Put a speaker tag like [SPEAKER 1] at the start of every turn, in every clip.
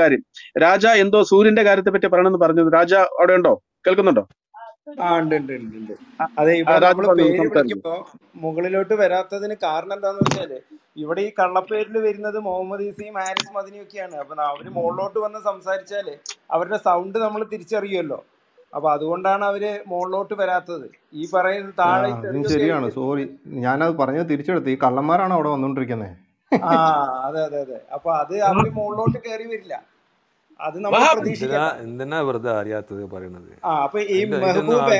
[SPEAKER 1] കാര്യം രാജ എന്തോ സൂര്യന്റെ കാര്യത്തെ പറ്റി പറയണമെന്ന് പറഞ്ഞു രാജ അവിടെ ഉണ്ടോ കേൾക്കുന്നുണ്ടോ അതെ
[SPEAKER 2] മുകളിലോട്ട് വരാത്തതിന് കാരണം എന്താന്ന് വെച്ചാല് ഇവിടെ ഈ കള്ളപ്പേരിൽ വരുന്നത് മുഹമ്മദ് ഈസയും ഹാരിസ് മദിനിയും ഒക്കെയാണ് അപ്പൊ അവര് മുകളിലോട്ട് വന്ന് സംസാരിച്ചാല് അവരുടെ സൗണ്ട് നമ്മൾ തിരിച്ചറിയുമല്ലോ അപ്പൊ അതുകൊണ്ടാണ് അവര് മുകളിലോട്ട് വരാത്തത് ഈ പറയുന്നത് താഴെ ശരിയാണ്
[SPEAKER 3] സോറി ഞാനത് പറഞ്ഞത് തിരിച്ചെടുത്തു ഈ
[SPEAKER 4] കള്ളന്മാരാണ് അവിടെ വന്നോണ്ടിരിക്കുന്നത്
[SPEAKER 2] ആ അതെ അതെ അതെ അപ്പൊ അത് അവര് മുകളിലോട്ട് അത് നമ്മൾ പ്രതീക്ഷിക്കാം
[SPEAKER 4] എന്തിനാ വെറുതെ അറിയാത്തത് പറയണത്
[SPEAKER 2] ആ അപ്പൊ ഈ മെഹബൂബെ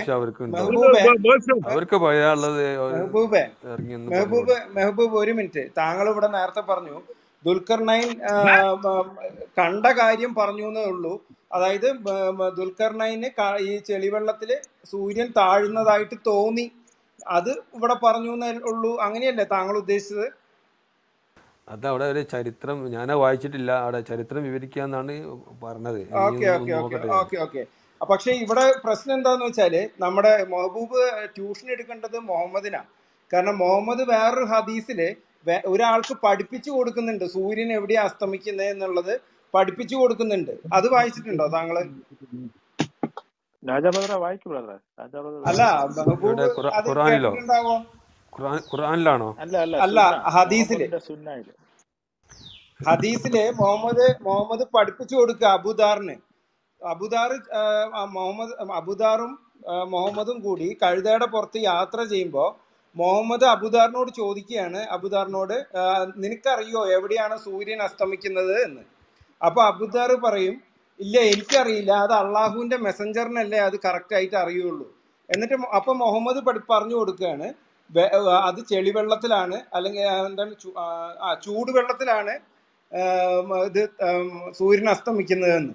[SPEAKER 4] അവർക്ക് പറയാനുള്ളത് മെഹബൂബെ
[SPEAKER 2] മെഹബൂബ് മെഹബൂബ് ഒരു മിനിറ്റ് താങ്കൾ ഇവിടെ നേരത്തെ പറഞ്ഞു ദുൽഖർ നൈൻ കണ്ട കാര്യം പറഞ്ഞു എന്നേ ഉള്ളൂ അതായത് ദുൽഖർ നൈന് ഈ ചെളിവെള്ളത്തിൽ സൂര്യൻ താഴുന്നതായിട്ട് തോന്നി അത് ഇവിടെ പറഞ്ഞു എന്നേ ഉള്ളൂ അങ്ങനെയല്ലേ താങ്കൾ ഉദ്ദേശിച്ചത്
[SPEAKER 4] അത് അവിടെ ഒരു ചരിത്രം ഞാൻ വായിച്ചിട്ടില്ല അവിടെ ചരിത്രം വിവരിക്കുക എന്നാണ് പറഞ്ഞത്
[SPEAKER 2] പക്ഷേ ഇവിടെ പ്രശ്നം എന്താന്ന് വെച്ചാല് നമ്മുടെ മെഹബൂബ് ട്യൂഷൻ എടുക്കേണ്ടത് മുഹമ്മദിനാണ് കാരണം മുഹമ്മദ് വേറൊരു ഹദീസില് ഒരാൾക്ക് പഠിപ്പിച്ചു കൊടുക്കുന്നുണ്ട് സൂര്യൻ എവിടെയാ അസ്തമിക്കുന്നത് എന്നുള്ളത് പഠിപ്പിച്ചു കൊടുക്കുന്നുണ്ട് അത് വായിച്ചിട്ടുണ്ടോ താങ്കള് അല്ല മെഹബൂബ് അത് ഖുർആനിലാണോ അല്ല ഹദീസില് ഹദീസില് മുഹമ്മദ് മുഹമ്മദ് പഠിപ്പിച്ചു കൊടുക്കുക അബുദാറിന് അബുദാർ മുഹമ്മദ് അബുദാറും മുഹമ്മദും കൂടി കഴുതയുടെ പുറത്ത് യാത്ര ചെയ്യുമ്പോൾ മുഹമ്മദ് അബുദാറിനോട് ചോദിക്കുകയാണ് അബുദാറിനോട് നിനക്കറിയോ എവിടെയാണ് സൂര്യൻ അസ്തമിക്കുന്നത് എന്ന് അപ്പോൾ അബുദാർ പറയും ഇല്ല എനിക്കറിയില്ല അത് അള്ളാഹുവിൻ്റെ മെസ്സഞ്ചറിനല്ലേ അത് കറക്റ്റായിട്ട് അറിയുള്ളൂ എന്നിട്ട് അപ്പോൾ മുഹമ്മദ് പറഞ്ഞു കൊടുക്കുകയാണ് അത് ചെളിവെള്ളത്തിലാണ് അല്ലെങ്കിൽ എന്താണ് ആ ചൂടുവെള്ളത്തിലാണ് ഇത് സൂര്യൻ അസ്തമിക്കുന്നതെന്ന്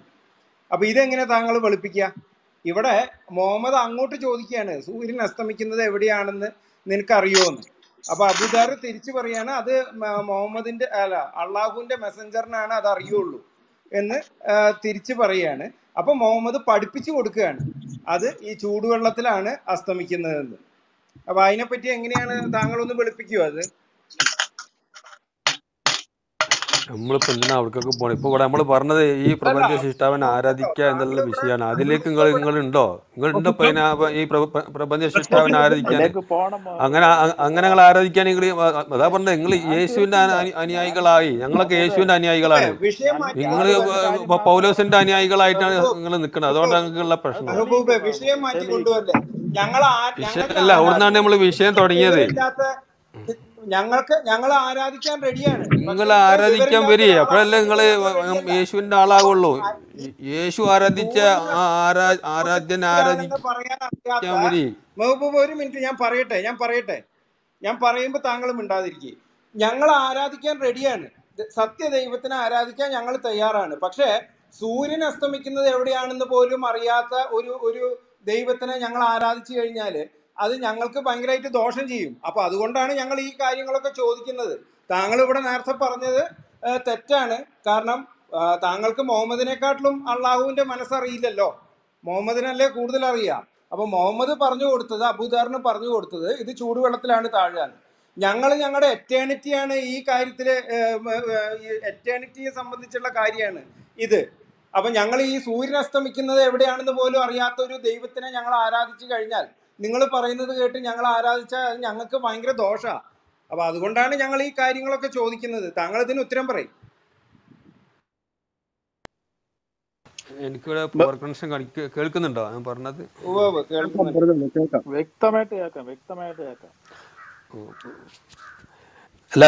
[SPEAKER 2] അപ്പൊ ഇതെങ്ങനെ താങ്കൾ വെളുപ്പിക്കുക ഇവിടെ മുഹമ്മദ് അങ്ങോട്ട് ചോദിക്കുകയാണ് സൂര്യൻ അസ്തമിക്കുന്നത് എവിടെയാണെന്ന് എന്ന് അപ്പൊ അബുദാർ തിരിച്ചു പറയാണ് അത് മുഹമ്മദിന്റെ അല്ല അള്ളാഹുവിന്റെ മെസ്സഞ്ചറിനാണ് അത് അറിയുള്ളൂ എന്ന് തിരിച്ചു പറയാണ് അപ്പൊ മുഹമ്മദ് പഠിപ്പിച്ചു കൊടുക്കുകയാണ് അത് ഈ ചൂടുവെള്ളത്തിലാണ് അസ്തമിക്കുന്നതെന്ന് അപ്പൊ പറ്റി എങ്ങനെയാണ് താങ്കൾ ഒന്ന് വെളുപ്പിക്കുക അത്
[SPEAKER 4] നമ്മളിപ്പോ എന്തിനാ അവർക്കൊക്കെ പോണ ഇപ്പൊ ഇവിടെ നമ്മൾ പറഞ്ഞത് ഈ പ്രപഞ്ച ശിഷ്ടാവിനെ ആരാധിക്കുക എന്നുള്ള വിഷയമാണ് അതിലേക്ക് നിങ്ങൾ നിങ്ങൾ ഉണ്ടോ നിങ്ങൾ ഉണ്ടോ ഈ പ്രപഞ്ച ശിഷ്ടാവിനെ ആരാധിക്കാൻ അങ്ങനെ അങ്ങനെ ഞങ്ങൾ ആരാധിക്കാൻ നിങ്ങൾ അതാ പറഞ്ഞത് നിങ്ങൾ യേശുവിന്റെ അനുയായികളായി ഞങ്ങളൊക്കെ യേശുവിന്റെ അനുയായികളാണ് നിങ്ങൾ പൗലോസിന്റെ അനുയായികളായിട്ടാണ് നിങ്ങൾ നിൽക്കുന്നത് അതുകൊണ്ടാണ് നിങ്ങൾക്കുള്ള
[SPEAKER 2] പ്രശ്നം വിഷയം മാറ്റി കൊണ്ടുവല്ലേ ഞങ്ങൾ
[SPEAKER 4] അല്ല അവിടുന്നാണ് നമ്മൾ വിഷയം തുടങ്ങിയത്
[SPEAKER 2] ഞങ്ങൾക്ക് ഞങ്ങൾ ആരാധിക്കാൻ റെഡിയാണ്
[SPEAKER 4] നിങ്ങൾ ആരാധിക്കാൻ വരി അപ്പോഴല്ലേ നിങ്ങൾ യേശുവിന്റെ ആളാകുള്ളൂ യേശു ആരാധിച്ച ആരാധ്യൻ ആരാധിക്കാൻ
[SPEAKER 2] ഒരു മിനിറ്റ് ഞാൻ പറയട്ടെ ഞാൻ പറയട്ടെ ഞാൻ പറയുമ്പോൾ താങ്കൾ മിണ്ടാതിരിക്കുക ഞങ്ങൾ ആരാധിക്കാൻ റെഡിയാണ് സത്യദൈവത്തിനെ ആരാധിക്കാൻ ഞങ്ങൾ തയ്യാറാണ് പക്ഷേ സൂര്യൻ അസ്തമിക്കുന്നത് എവിടെയാണെന്ന് പോലും അറിയാത്ത ഒരു ഒരു ദൈവത്തിനെ ഞങ്ങൾ ആരാധിച്ചു കഴിഞ്ഞാൽ അത് ഞങ്ങൾക്ക് ഭയങ്കരമായിട്ട് ദോഷം ചെയ്യും അപ്പോൾ അതുകൊണ്ടാണ് ഞങ്ങൾ ഈ കാര്യങ്ങളൊക്കെ ചോദിക്കുന്നത് താങ്കൾ ഇവിടെ നേരത്തെ പറഞ്ഞത് തെറ്റാണ് കാരണം താങ്കൾക്ക് മുഹമ്മദിനെക്കാട്ടിലും അള്ളാഹുവിൻ്റെ മനസ്സറിയില്ലല്ലോ മുഹമ്മദിനല്ലേ കൂടുതൽ അറിയാം അപ്പോൾ മുഹമ്മദ് പറഞ്ഞു കൊടുത്തത് അബുദാറിന് പറഞ്ഞു കൊടുത്തത് ഇത് ചൂടുവെള്ളത്തിലാണ് താഴാൻ ഞങ്ങൾ ഞങ്ങളുടെ എറ്റേണിറ്റിയാണ് ഈ കാര്യത്തിലെ എറ്റേണിറ്റിയെ സംബന്ധിച്ചുള്ള കാര്യമാണ് ഇത് അപ്പൊ ഞങ്ങൾ ഈ സൂര്യൻ അസ്തമിക്കുന്നത് എവിടെയാണെന്ന് പോലും അറിയാത്ത ഒരു ദൈവത്തിനെ ഞങ്ങൾ ആരാധിച്ചു കഴിഞ്ഞാൽ നിങ്ങൾ പറയുന്നത് കേട്ട് ഞങ്ങൾ ആരാധിച്ചാൽ ഞങ്ങൾക്ക് ഭയങ്കര ദോഷമാണ് അപ്പൊ അതുകൊണ്ടാണ് ഞങ്ങൾ ഈ കാര്യങ്ങളൊക്കെ ചോദിക്കുന്നത് താങ്കൾ ഇതിന് ഉത്തരം പറയും
[SPEAKER 4] എനിക്കിവിടെ കേൾക്കുന്നുണ്ടോ ഞാൻ പറഞ്ഞത്
[SPEAKER 2] കേൾക്കാം
[SPEAKER 4] അല്ല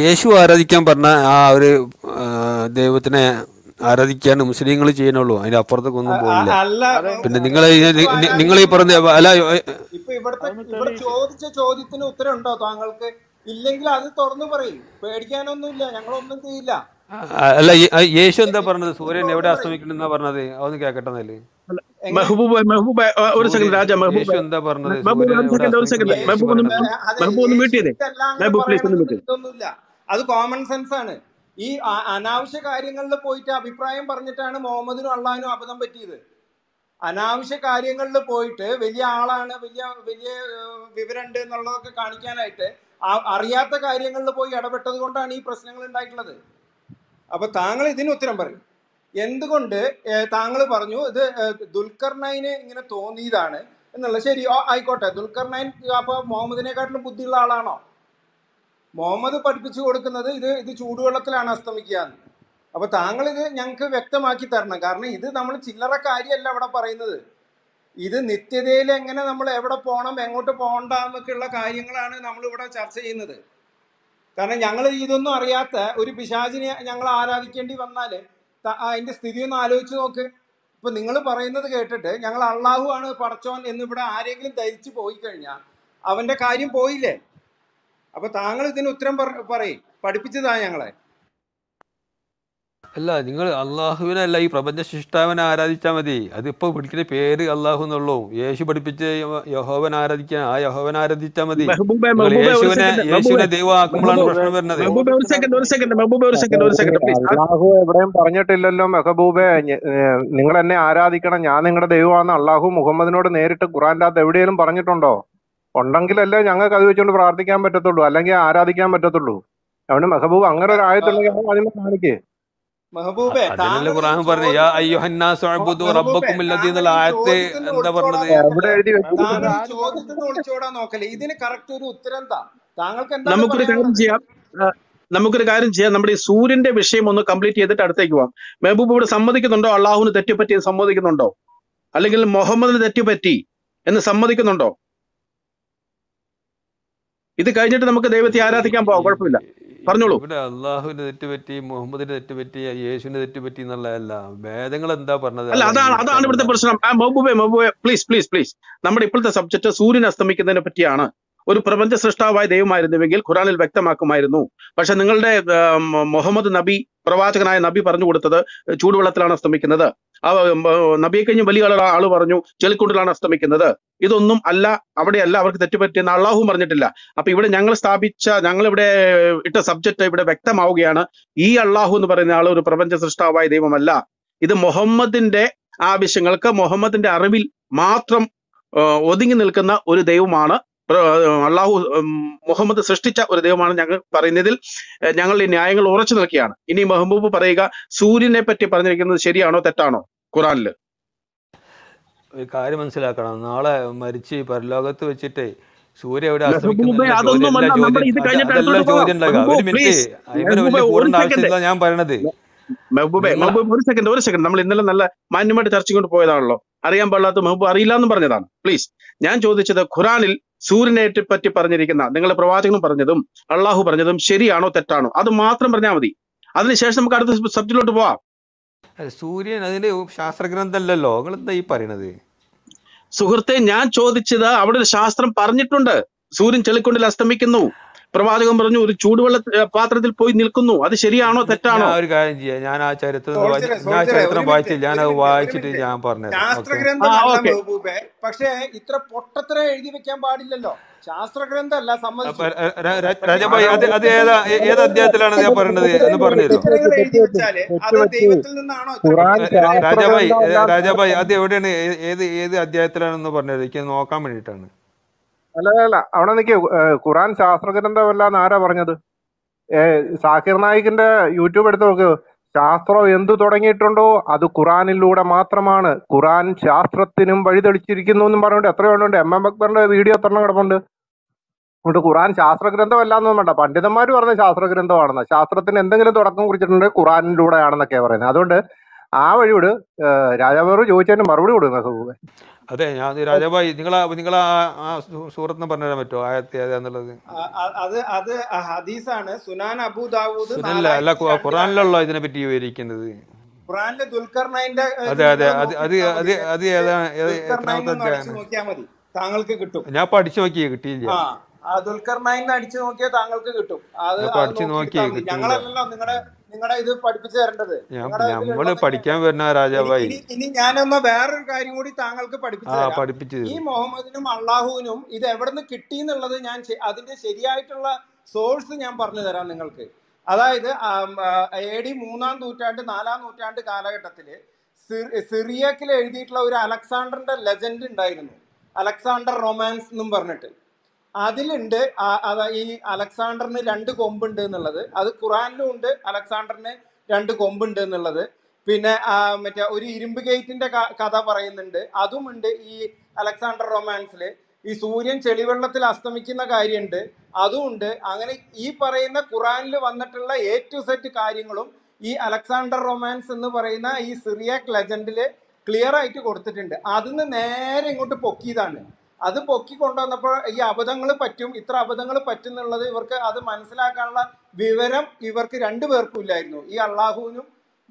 [SPEAKER 4] യേശു ആരാധിക്കാൻ പറഞ്ഞ ആ ഒരു ദൈവത്തിനെ ആരാധിക്കാനും മുസ്ലിങ്ങൾ ചെയ്യണുള്ളൂ അതിന്റെ അപ്പുറത്തേക്ക് ഒന്നും പോകില്ല പിന്നെ നിങ്ങൾ നിങ്ങൾ ഈ പറഞ്ഞ അല്ല
[SPEAKER 2] ഇപ്പൊ ഇവിടുത്തെ ചോദിച്ച ചോദ്യത്തിന് ഉത്തരം ഉണ്ടോ താങ്കൾക്ക് ഇല്ലെങ്കിൽ അത് തുറന്നു പറയും ഇല്ല ഞങ്ങളൊന്നും ചെയ്യില്ല
[SPEAKER 4] അല്ല യേശു എന്താ പറഞ്ഞത് സൂര്യൻ എവിടെ അസ്തമിക്കണെന്നാ പറഞ്ഞത് അതൊന്ന് കേക്കട്ടെ നെല്ല്
[SPEAKER 1] മെഹബൂബ് മെഹബൂബ് ഒരു സെക്കൻഡ് രാജ മെഹബൂബ് എന്താ പറഞ്ഞത് മെഹബൂബ് ഒരു ഒന്ന് മെഹബൂബ് ഒന്ന് മെഹബൂബ്
[SPEAKER 2] ഒന്ന് അത് കോമൺ സെൻസ് ആണ് ഈ അനാവശ്യ കാര്യങ്ങളിൽ പോയിട്ട് അഭിപ്രായം പറഞ്ഞിട്ടാണ് മുഹമ്മദിനും അള്ളാഹിനും അബദ്ധം പറ്റിയത് അനാവശ്യ കാര്യങ്ങളിൽ പോയിട്ട് വലിയ ആളാണ് വലിയ വലിയ വിവരമുണ്ട് എന്നുള്ളതൊക്കെ കാണിക്കാനായിട്ട് അറിയാത്ത കാര്യങ്ങളിൽ പോയി ഇടപെട്ടത് കൊണ്ടാണ് ഈ പ്രശ്നങ്ങൾ ഉണ്ടായിട്ടുള്ളത് അപ്പൊ താങ്കൾ ഇതിന് ഉത്തരം പറയും എന്തുകൊണ്ട് താങ്കൾ പറഞ്ഞു ഇത് ദുൽഖർനൈന് ഇങ്ങനെ തോന്നിയതാണ് എന്നുള്ളത് ശരി ആയിക്കോട്ടെ ദുൽഖർനൈൻ അപ്പൊ മുഹമ്മദിനെക്കാട്ടിലും ബുദ്ധിയുള്ള ആളാണോ മുഹമ്മദ് പഠിപ്പിച്ചു കൊടുക്കുന്നത് ഇത് ഇത് ചൂടുവെള്ളത്തിലാണ് അസ്തമിക്കുക അപ്പൊ താങ്കൾ ഇത് ഞങ്ങൾക്ക് വ്യക്തമാക്കി തരണം കാരണം ഇത് നമ്മൾ ചില്ലറ കാര്യമല്ല അവിടെ പറയുന്നത് ഇത് നിത്യതയിൽ എങ്ങനെ നമ്മൾ എവിടെ പോകണം എങ്ങോട്ട് പോകണ്ട എന്നൊക്കെയുള്ള കാര്യങ്ങളാണ് നമ്മൾ ഇവിടെ ചർച്ച ചെയ്യുന്നത് കാരണം ഞങ്ങൾ ഇതൊന്നും അറിയാത്ത ഒരു പിശാചിനെ ഞങ്ങൾ ആരാധിക്കേണ്ടി വന്നാൽ അതിന്റെ സ്ഥിതി ഒന്ന് ആലോചിച്ച് നോക്ക് ഇപ്പൊ നിങ്ങൾ പറയുന്നത് കേട്ടിട്ട് ഞങ്ങൾ അള്ളാഹു ആണ് പടച്ചോൻ എന്നിവിടെ ആരെങ്കിലും ധരിച്ചു പോയി കഴിഞ്ഞാൽ അവന്റെ കാര്യം പോയില്ലേ അപ്പൊ താങ്കൾ ഇതിന് ഉത്തരം പറയും പഠിപ്പിച്ചതാ ഞങ്ങളെ
[SPEAKER 4] അല്ല നിങ്ങൾ അള്ളാഹുവിനല്ല ഈ പ്രപഞ്ച ശിഷ്ടാവനെ ആരാധിച്ചാൽ മതി അതിപ്പോ വിളിക്കുന്ന പേര് അള്ളാഹു എന്നുള്ളൂ യേശു പഠിപ്പിച്ച് യഹോവൻ ആരാധിക്കാൻ ആ യഹോവൻ ആരാധിച്ചാൽ മതി യേശുവിനെ യേശുവിനെ ദൈവമാക്കുമ്പോഴാണ്
[SPEAKER 1] പ്രശ്നം വരുന്നത് അള്ളാഹു എവിടെയും പറഞ്ഞിട്ടില്ലല്ലോ
[SPEAKER 3] മെഹബൂബെ നിങ്ങൾ എന്നെ ആരാധിക്കണം ഞാൻ നിങ്ങളുടെ ദൈവമാണെന്ന് അള്ളാഹു മുഹമ്മദിനോട് നേരിട്ട് ഖുറാൻ്റെ അകത്ത് എവിടെയെങ്കിലും പറഞ്ഞിട്ടുണ്ടോ ഉണ്ടെങ്കിലല്ലേ ഞങ്ങൾക്ക് അത് വെച്ചുകൊണ്ട് പ്രാർത്ഥിക്കാൻ പറ്റത്തുള്ളൂ അല്ലെങ്കിൽ ആരാധിക്കാൻ പറ്റത്തുള്ളൂ അവന് മെഹബൂബ് അങ്ങനെ ഒരു ആയത്തുണ്ടെങ്കിൽ
[SPEAKER 2] ഖുർആൻ
[SPEAKER 4] യാ പറഞ്ഞത് എഴുതി
[SPEAKER 2] ഒളിച്ചോടാൻ നോക്കല്ലേ കറക്റ്റ് ഒരു താങ്കൾക്ക് എന്താ നമുക്കൊരു കാര്യം
[SPEAKER 1] ചെയ്യാം നമുക്കൊരു കാര്യം ചെയ്യാം നമ്മുടെ ഈ സൂര്യന്റെ വിഷയം ഒന്ന് കംപ്ലീറ്റ് ചെയ്തിട്ട് അടുത്തേക്ക് പോവാം മെഹബൂബ് ഇവിടെ സമ്മതിക്കുന്നുണ്ടോ അള്ളാഹുവിന് തെറ്റുപറ്റി സമ്മതിക്കുന്നുണ്ടോ അല്ലെങ്കിൽ മുഹമ്മദിന് തെറ്റുപറ്റി എന്ന് സമ്മതിക്കുന്നുണ്ടോ ഇത് കഴിഞ്ഞിട്ട് നമുക്ക് ദൈവത്തെ ആരാധിക്കാൻ പോവാം കുഴപ്പമില്ല പറഞ്ഞോളൂ ഇവിടെ
[SPEAKER 4] അള്ളാഹുവിന് തെറ്റുപറ്റി മുഹമ്മദിന് തെറ്റുപറ്റി യേശുവിന് തെറ്റുപറ്റി എന്നുള്ളതല്ല വേദങ്ങൾ എന്താ പറഞ്ഞത് അല്ല അതാണ് അതാണ്
[SPEAKER 1] ഇവിടുത്തെ പ്രശ്നം മഹബൂബെ മഹബൂബെ പ്ലീസ് പ്ലീസ് പ്ലീസ് നമ്മുടെ ഇപ്പോഴത്തെ സബ്ജക്ട് സൂര്യൻ അസ്തമിക്കുന്നതിനെ പറ്റിയാണ് ഒരു പ്രപഞ്ച സൃഷ്ടാവായ ദൈവമായിരുന്നുവെങ്കിൽ ഖുറാനിൽ വ്യക്തമാക്കുമായിരുന്നു പക്ഷെ നിങ്ങളുടെ മുഹമ്മദ് നബി പ്രവാചകനായ നബി പറഞ്ഞു കൊടുത്തത് ചൂടുവെള്ളത്തിലാണ് അസ്തമിക്കുന്നത് നബിയെ കഴിഞ്ഞ് വലിയ ആള് പറഞ്ഞു ചെളിക്കുണ്ടിലാണ് അസ്തമിക്കുന്നത് ഇതൊന്നും അല്ല അവിടെയല്ല അവർക്ക് തെറ്റുപറ്റിയെന്ന് അള്ളാഹു പറഞ്ഞിട്ടില്ല അപ്പൊ ഇവിടെ ഞങ്ങൾ സ്ഥാപിച്ച ഞങ്ങൾ ഇവിടെ ഇട്ട സബ്ജക്റ്റ് ഇവിടെ വ്യക്തമാവുകയാണ് ഈ അള്ളാഹു എന്ന് പറയുന്ന ആൾ ഒരു പ്രപഞ്ച സൃഷ്ടാവായ ദൈവമല്ല ഇത് മുഹമ്മദിന്റെ ആവശ്യങ്ങൾക്ക് മുഹമ്മദിന്റെ അറിവിൽ മാത്രം ഒതുങ്ങി നിൽക്കുന്ന ഒരു ദൈവമാണ് അള്ളാഹു മുഹമ്മദ് സൃഷ്ടിച്ച ഒരു ദൈവമാണ് ഞങ്ങൾ പറയുന്നതിൽ ഞങ്ങൾ ഈ ന്യായങ്ങൾ ഉറച്ചു നിൽക്കുകയാണ് ഇനി മെഹബൂബ് പറയുക സൂര്യനെ പറ്റി പറഞ്ഞിരിക്കുന്നത് ശരിയാണോ തെറ്റാണോ ഖുറാനില്
[SPEAKER 4] ഒരു കാര്യം മനസ്സിലാക്കണം നാളെ മരിച്ച് പരലോകത്ത് വെച്ചിട്ട് സൂര്യ എവിടെ ഒരു മിനിറ്റ്
[SPEAKER 1] ഞാൻ പറയണത് മെഹബൂബെ മെഹബൂബ് ഒരു സെക്കൻഡ് ഒരു സെക്കൻഡ് നമ്മൾ ഇന്നലെ നല്ല മാന്യമായിട്ട് ചർച്ചയ്ക്കൊണ്ട് പോയതാണല്ലോ അറിയാൻ പാടില്ലാത്ത മെഹബൂബ് അറിയില്ല എന്ന് പറഞ്ഞതാണ് പ്ലീസ് ഞാൻ ചോദിച്ചത് ഖുറാനിൽ സൂര്യനെ പറ്റി പറഞ്ഞിരിക്കുന്ന നിങ്ങളുടെ പ്രവാചകനും പറഞ്ഞതും അള്ളാഹു പറഞ്ഞതും ശരിയാണോ തെറ്റാണോ അത് മാത്രം പറഞ്ഞാൽ മതി അതിനുശേഷം നമുക്ക് അടുത്ത സബ്ജക്റ്റിലോട്ട് പോവാം
[SPEAKER 4] സൂര്യൻ അതിന്റെ ശാസ്ത്രഗ്രന്ഥല്ലോ നിങ്ങൾ എന്താ ഈ പറയണത്
[SPEAKER 1] സുഹൃത്തെ ഞാൻ ചോദിച്ചത് അവിടെ ഒരു ശാസ്ത്രം പറഞ്ഞിട്ടുണ്ട് സൂര്യൻ ചെളിക്കൊണ്ടിൽ അസ്തമിക്കുന്നു പ്രവാചകം പറഞ്ഞു ഒരു ചൂടുവെള്ള പാത്രത്തിൽ പോയി നിൽക്കുന്നു അത് ശരിയാണോ തെറ്റാണോ ഒരു
[SPEAKER 4] കാര്യം ചെയ്യാം ഞാൻ ആ ചരിത്രം ചരിത്രം വായിച്ചില്ല ഞാൻ അത് വായിച്ചിട്ട് ഞാൻ പറഞ്ഞു
[SPEAKER 2] പക്ഷേ ഇത്ര പൊട്ടത്ര എഴുതി വെക്കാൻ പാടില്ലല്ലോ ശാസ്ത്രഗ്രന്ഥല്ല
[SPEAKER 4] രാജഭായി അത് അത് ഏതാ ഏത് അധ്യായത്തിലാണ് ഞാൻ പറയുന്നത് എന്ന് പറഞ്ഞിരുന്നു രാജഭായി അത് എവിടെയാണ് ഏത് ഏത് അധ്യായത്തിലാണെന്ന് പറഞ്ഞത് എനിക്ക് നോക്കാൻ വേണ്ടിയിട്ടാണ്
[SPEAKER 3] അല്ല അവിടെ നിൽക്കൂ ഖുറാൻ എന്ന് ആരാ പറഞ്ഞത് ഏ സാഹിർ നായിക്കിന്റെ യൂട്യൂബ് എടുത്ത് നോക്ക് ശാസ്ത്രം എന്തു തുടങ്ങിയിട്ടുണ്ടോ അത് ഖുറാനിലൂടെ മാത്രമാണ് ഖുറാൻ ശാസ്ത്രത്തിനും വഴിതെളിച്ചിരിക്കുന്നു എന്നും പറഞ്ഞുകൊണ്ട് എത്രയോ ഉണ്ട് എം എം അക്ബറിന്റെ വീഡിയോ എത്ര കിടപ്പുണ്ട് അതുകൊണ്ട് ഖുറാൻ ശാസ്ത്രഗ്രന്ഥമല്ല എന്നൊന്നും വേണ്ട പണ്ഡിതന്മാർ പറഞ്ഞ ശാസ്ത്രഗ്രന്ഥമാണെന്ന് ശാസ്ത്രത്തിന് എന്തെങ്കിലും തുടക്കം കുറിച്ചിട്ടുണ്ടെങ്കിൽ ഖുറാനിലൂടെയാണെന്നൊക്കെയാണ് പറയുന്നത് അതുകൊണ്ട് ആ വഴിയോട് രാജാവ് ചോദിച്ചതിന് മറുപടി കൊടുക്കുന്ന
[SPEAKER 4] അതെ ഞാൻ രാജാഭായി നിങ്ങൾ നിങ്ങൾ ആ സൂറത്ത് പറഞ്ഞുതരാൻ പറ്റുമോ ആയത്തി ഏതാന്നുള്ളത്
[SPEAKER 2] അത് അത് ഹദീസാണ് സുനാൻ അബു അല്ല അല്ല
[SPEAKER 4] ഖുറാനിലുള്ള ഇതിനെ പറ്റി വിവരിക്കുന്നത്
[SPEAKER 2] ഖുറാനിലെ ദുൽഖർണൈന്റെ അതെ അതെ അത് അത്
[SPEAKER 4] അത് അത് ഏതാണ്
[SPEAKER 2] നോക്കിയാൽ മതി താങ്കൾക്ക് കിട്ടും
[SPEAKER 4] ഞാൻ പഠിച്ചു നോക്കി കിട്ടിയില്ല
[SPEAKER 2] ദുൽഖർ നൈൻ അടിച്ചു നോക്കിയാൽ താങ്കൾക്ക് കിട്ടും അത് അടിച്ചു നോക്കിയാൽ ഞങ്ങളല്ലല്ലോ നിങ്ങളുടെ നിങ്ങളുടെ ഇത് പഠിപ്പിച്ചു തരേണ്ടത് നമ്മള്
[SPEAKER 4] പഠിക്കാൻ വരുന്ന രാജാവായി
[SPEAKER 2] ഇനി ഞാനൊന്ന് വേറൊരു കാര്യം കൂടി താങ്കൾക്ക് പഠിപ്പിച്ചു ഈ മുഹമ്മദിനും അള്ളാഹുവിനും ഇത് എവിടുന്ന് കിട്ടി എന്നുള്ളത് ഞാൻ അതിന്റെ ശരിയായിട്ടുള്ള സോഴ്സ് ഞാൻ പറഞ്ഞു തരാം നിങ്ങൾക്ക് അതായത് എ ഡി മൂന്നാം നൂറ്റാണ്ട് നാലാം നൂറ്റാണ്ട് കാലഘട്ടത്തില് സിറിയക്കിൽ എഴുതിയിട്ടുള്ള ഒരു അലക്സാണ്ടറിന്റെ ലെജൻഡ് ഉണ്ടായിരുന്നു അലക്സാണ്ടർ റൊമാൻസ് എന്നും പറഞ്ഞിട്ട് അതിലുണ്ട് ഈ അലക്സാണ്ടറിന് രണ്ട് കൊമ്പുണ്ട് എന്നുള്ളത് അത് ഖുറാനിലും ഉണ്ട് അലക്സാണ്ടറിന് രണ്ട് കൊമ്പുണ്ട് എന്നുള്ളത് പിന്നെ മറ്റേ ഒരു ഇരുമ്പ് ഗേറ്റിന്റെ കഥ പറയുന്നുണ്ട് അതുമുണ്ട് ഈ അലക്സാണ്ടർ റൊമാൻസിൽ ഈ സൂര്യൻ ചെളിവെള്ളത്തിൽ അസ്തമിക്കുന്ന കാര്യമുണ്ട് അതുമുണ്ട് അങ്ങനെ ഈ പറയുന്ന ഖുറാനിൽ വന്നിട്ടുള്ള എ ടു സെറ്റ് കാര്യങ്ങളും ഈ അലക്സാണ്ടർ റൊമാൻസ് എന്ന് പറയുന്ന ഈ സിറിയാക് ലെജൻഡില് ക്ലിയർ ആയിട്ട് കൊടുത്തിട്ടുണ്ട് അതിന് നേരെ ഇങ്ങോട്ട് പൊക്കിയതാണ് അത് പൊക്കി കൊണ്ടുവന്നപ്പോൾ ഈ അബദ്ധങ്ങൾ പറ്റും ഇത്ര അബദ്ധങ്ങൾ എന്നുള്ളത് ഇവർക്ക് അത് മനസ്സിലാക്കാനുള്ള വിവരം ഇവർക്ക് രണ്ടു പേർക്കും ഇല്ലായിരുന്നു ഈ അള്ളാഹുവിനും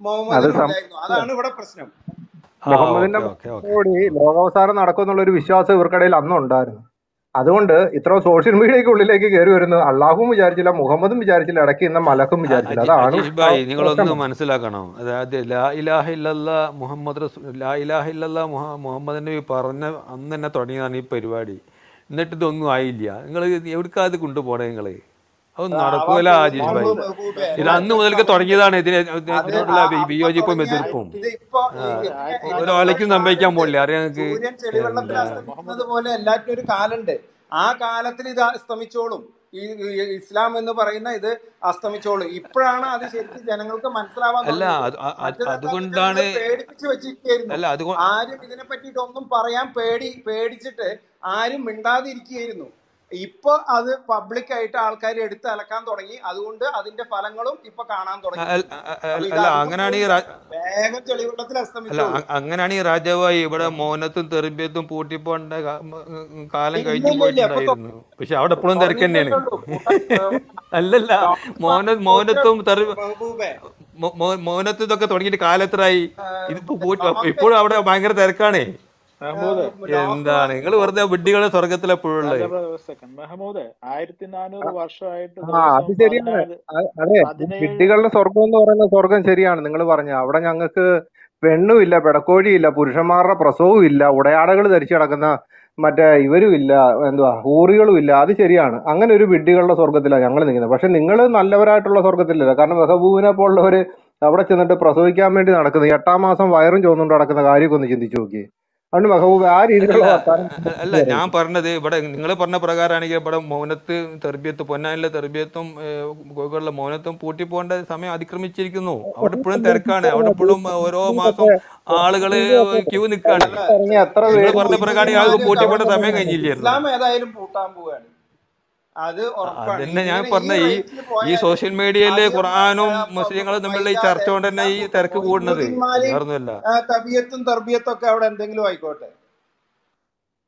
[SPEAKER 2] മുഹമ്മദിനും അതാണ് ഇവിടെ പ്രശ്നം
[SPEAKER 3] മുഹമ്മദിന്റെ കൂടി ലോകാവസാനം നടക്കും എന്നുള്ള ഒരു വിശ്വാസം ഇവർക്കിടയിൽ അന്നുണ്ടായിരുന്നു ഉണ്ടായിരുന്നു അതുകൊണ്ട് ഇത്ര സോഷ്യൽ മീഡിയയ്ക്ക് ഉള്ളിലേക്ക് കയറി വരുന്ന അള്ളാഹും വിചാരിച്ചില്ല മുഹമ്മദും വിചാരിച്ചില്ല ഇടയ്ക്ക് ഇന്ന മലക്കും വിചാരിച്ചില്ല അതാണ് നിങ്ങളൊന്ന് മനസ്സിലാക്കണം
[SPEAKER 4] അതായത് ലാ ഇലാഹ മുഹമ്മദ് ലാ ഇലാഹ മുഹമ്മദ് നബി പറഞ്ഞ അന്ന് തന്നെ തുടങ്ങിയതാണ് ഈ പരിപാടി എന്നിട്ട് ഇതൊന്നും ആയില്ല നിങ്ങൾ എവിടെക്കാതെ അത് കൊണ്ടുപോകണേ നിങ്ങൾ അത് നടക്കൂല ആജീഷ് ഭായി ഇത് അന്ന് മുതൽക്ക് തുടങ്ങിയതാണ് ഇതിനെ വിയോജിപ്പും എതിർപ്പും ഒരാളേക്കും സംഭവിക്കാൻ പോലെ അറിയാം
[SPEAKER 2] പോലെ ഒരു കാലുണ്ട് ആ കാലത്തിൽ ഇത് അസ്തമിച്ചോളും ഈ ഇസ്ലാം എന്ന് പറയുന്ന ഇത് അസ്തമിച്ചോളും ഇപ്പോഴാണ് അത് ശരിക്കും ജനങ്ങൾക്ക് മനസ്സിലാവാൻ അല്ല അതുകൊണ്ടാണ് പേടിപ്പിച്ചു വെച്ചിരിക്കുന്നു ആരും ഇതിനെ പറ്റിയിട്ട് ഒന്നും പറയാൻ പേടി പേടിച്ചിട്ട് ആരും മിണ്ടാതിരിക്കുകയായിരുന്നു ഇപ്പൊ അത് പബ്ലിക് ആയിട്ട് ആൾക്കാർ എടുത്ത് അലക്കാൻ തുടങ്ങി അതുകൊണ്ട് അതിന്റെ ഫലങ്ങളും ഇപ്പൊ കാണാൻ തുടങ്ങി
[SPEAKER 4] അങ്ങനെയാണ് ഈ വേഗം
[SPEAKER 2] തെളിവെള്ളത്തിൽ അസ്തമിച്ചു
[SPEAKER 4] അങ്ങനെയാണ് ഈ രാജാവായി ഇവിടെ മോനത്തും തെറിമ്പ്യത്തും പൂട്ടിപ്പോണ്ട കാലം കഴിഞ്ഞു പോയിട്ടുണ്ടായിരുന്നു പക്ഷെ അവിടെ എപ്പോഴും തിരക്ക് തന്നെയാണ് അല്ലല്ല മോന മോനത്തും തെറി മോനത്തും ഇതൊക്കെ തുടങ്ങിയിട്ട് കാലത്രായി
[SPEAKER 2] ഇതിപ്പോ ഇപ്പോഴും അവിടെ
[SPEAKER 4] ഭയങ്കര തിരക്കാണേ എന്താണ് നിങ്ങൾ വെറുതെ വിഡ്ഢികളെ സ്വർഗത്തിൽ
[SPEAKER 3] എപ്പോഴുള്ള വർഷമായിട്ട് അതെ വിഡ്ഢികളുടെ സ്വർഗം എന്ന് പറയുന്ന സ്വർഗം ശരിയാണ് നിങ്ങൾ പറഞ്ഞ അവിടെ ഞങ്ങൾക്ക് പെണ്ണുമില്ല പെടക്കോഴിയില്ല പുരുഷന്മാരുടെ പ്രസവവും ഇല്ല ഉടയാടകൾ ധരിച്ചു കിടക്കുന്ന മറ്റേ ഇവരും ഇല്ല എന്തുവാ ഊറികളും ഇല്ല അത് ശരിയാണ് അങ്ങനെ ഒരു വിഡ്ഢികളുടെ സ്വർഗത്തിലാണ് ഞങ്ങൾ നിൽക്കുന്നത് പക്ഷെ നിങ്ങൾ നല്ലവരായിട്ടുള്ള സ്വർഗത്തിലല്ല കാരണം മെഹബൂബിനെ പോലുള്ളവര് അവിടെ ചെന്നിട്ട് പ്രസവിക്കാൻ വേണ്ടി നടക്കുന്നത് എട്ടാം മാസം വയറും ചോന്നുകൊണ്ട് നടക്കുന്ന കാര്യമൊക്കെ ഒന്ന് ചിന്തിച്ചു നോക്കിയേ അല്ല ഞാൻ
[SPEAKER 4] പറഞ്ഞത് ഇവിടെ നിങ്ങൾ പറഞ്ഞ പ്രകാരമാണെങ്കിൽ ഇവിടെ മൗനത്ത് തെർബിയത്ത് പൊന്നാനിലെ തെർബിയത്തും കോഴിക്കോടിലെ മൗനത്തും പൂട്ടി പോകേണ്ട സമയം അതിക്രമിച്ചിരിക്കുന്നു അവിടെ ഇപ്പോഴും തിരക്കാണ് അവിടെ ഇപ്പോഴും ഓരോ മാസം ആളുകള് ക്യൂ നിൽക്കാണ് പറഞ്ഞ പ്രകാരം ആളുകൾ പൂട്ടി പോകേണ്ട സമയം കഴിഞ്ഞില്ലായിരുന്നു ഇസ്ലാം
[SPEAKER 2] ഏതായാലും പൂട്ടാൻ പോവുകയാണ് അതന്നെ ഞാൻ പറഞ്ഞ ഈ ഈ സോഷ്യൽ മീഡിയയില്
[SPEAKER 4] ഖുർആാനും മുസ്ലിങ്ങളും തമ്മിലുള്ള ഈ ചർച്ച കൊണ്ട് തന്നെ ഈ തിരക്ക് കൂടുന്നത്
[SPEAKER 2] തബിയത്തും തർബിയത്തും ഒക്കെ അവിടെ എന്തെങ്കിലും ആയിക്കോട്ടെ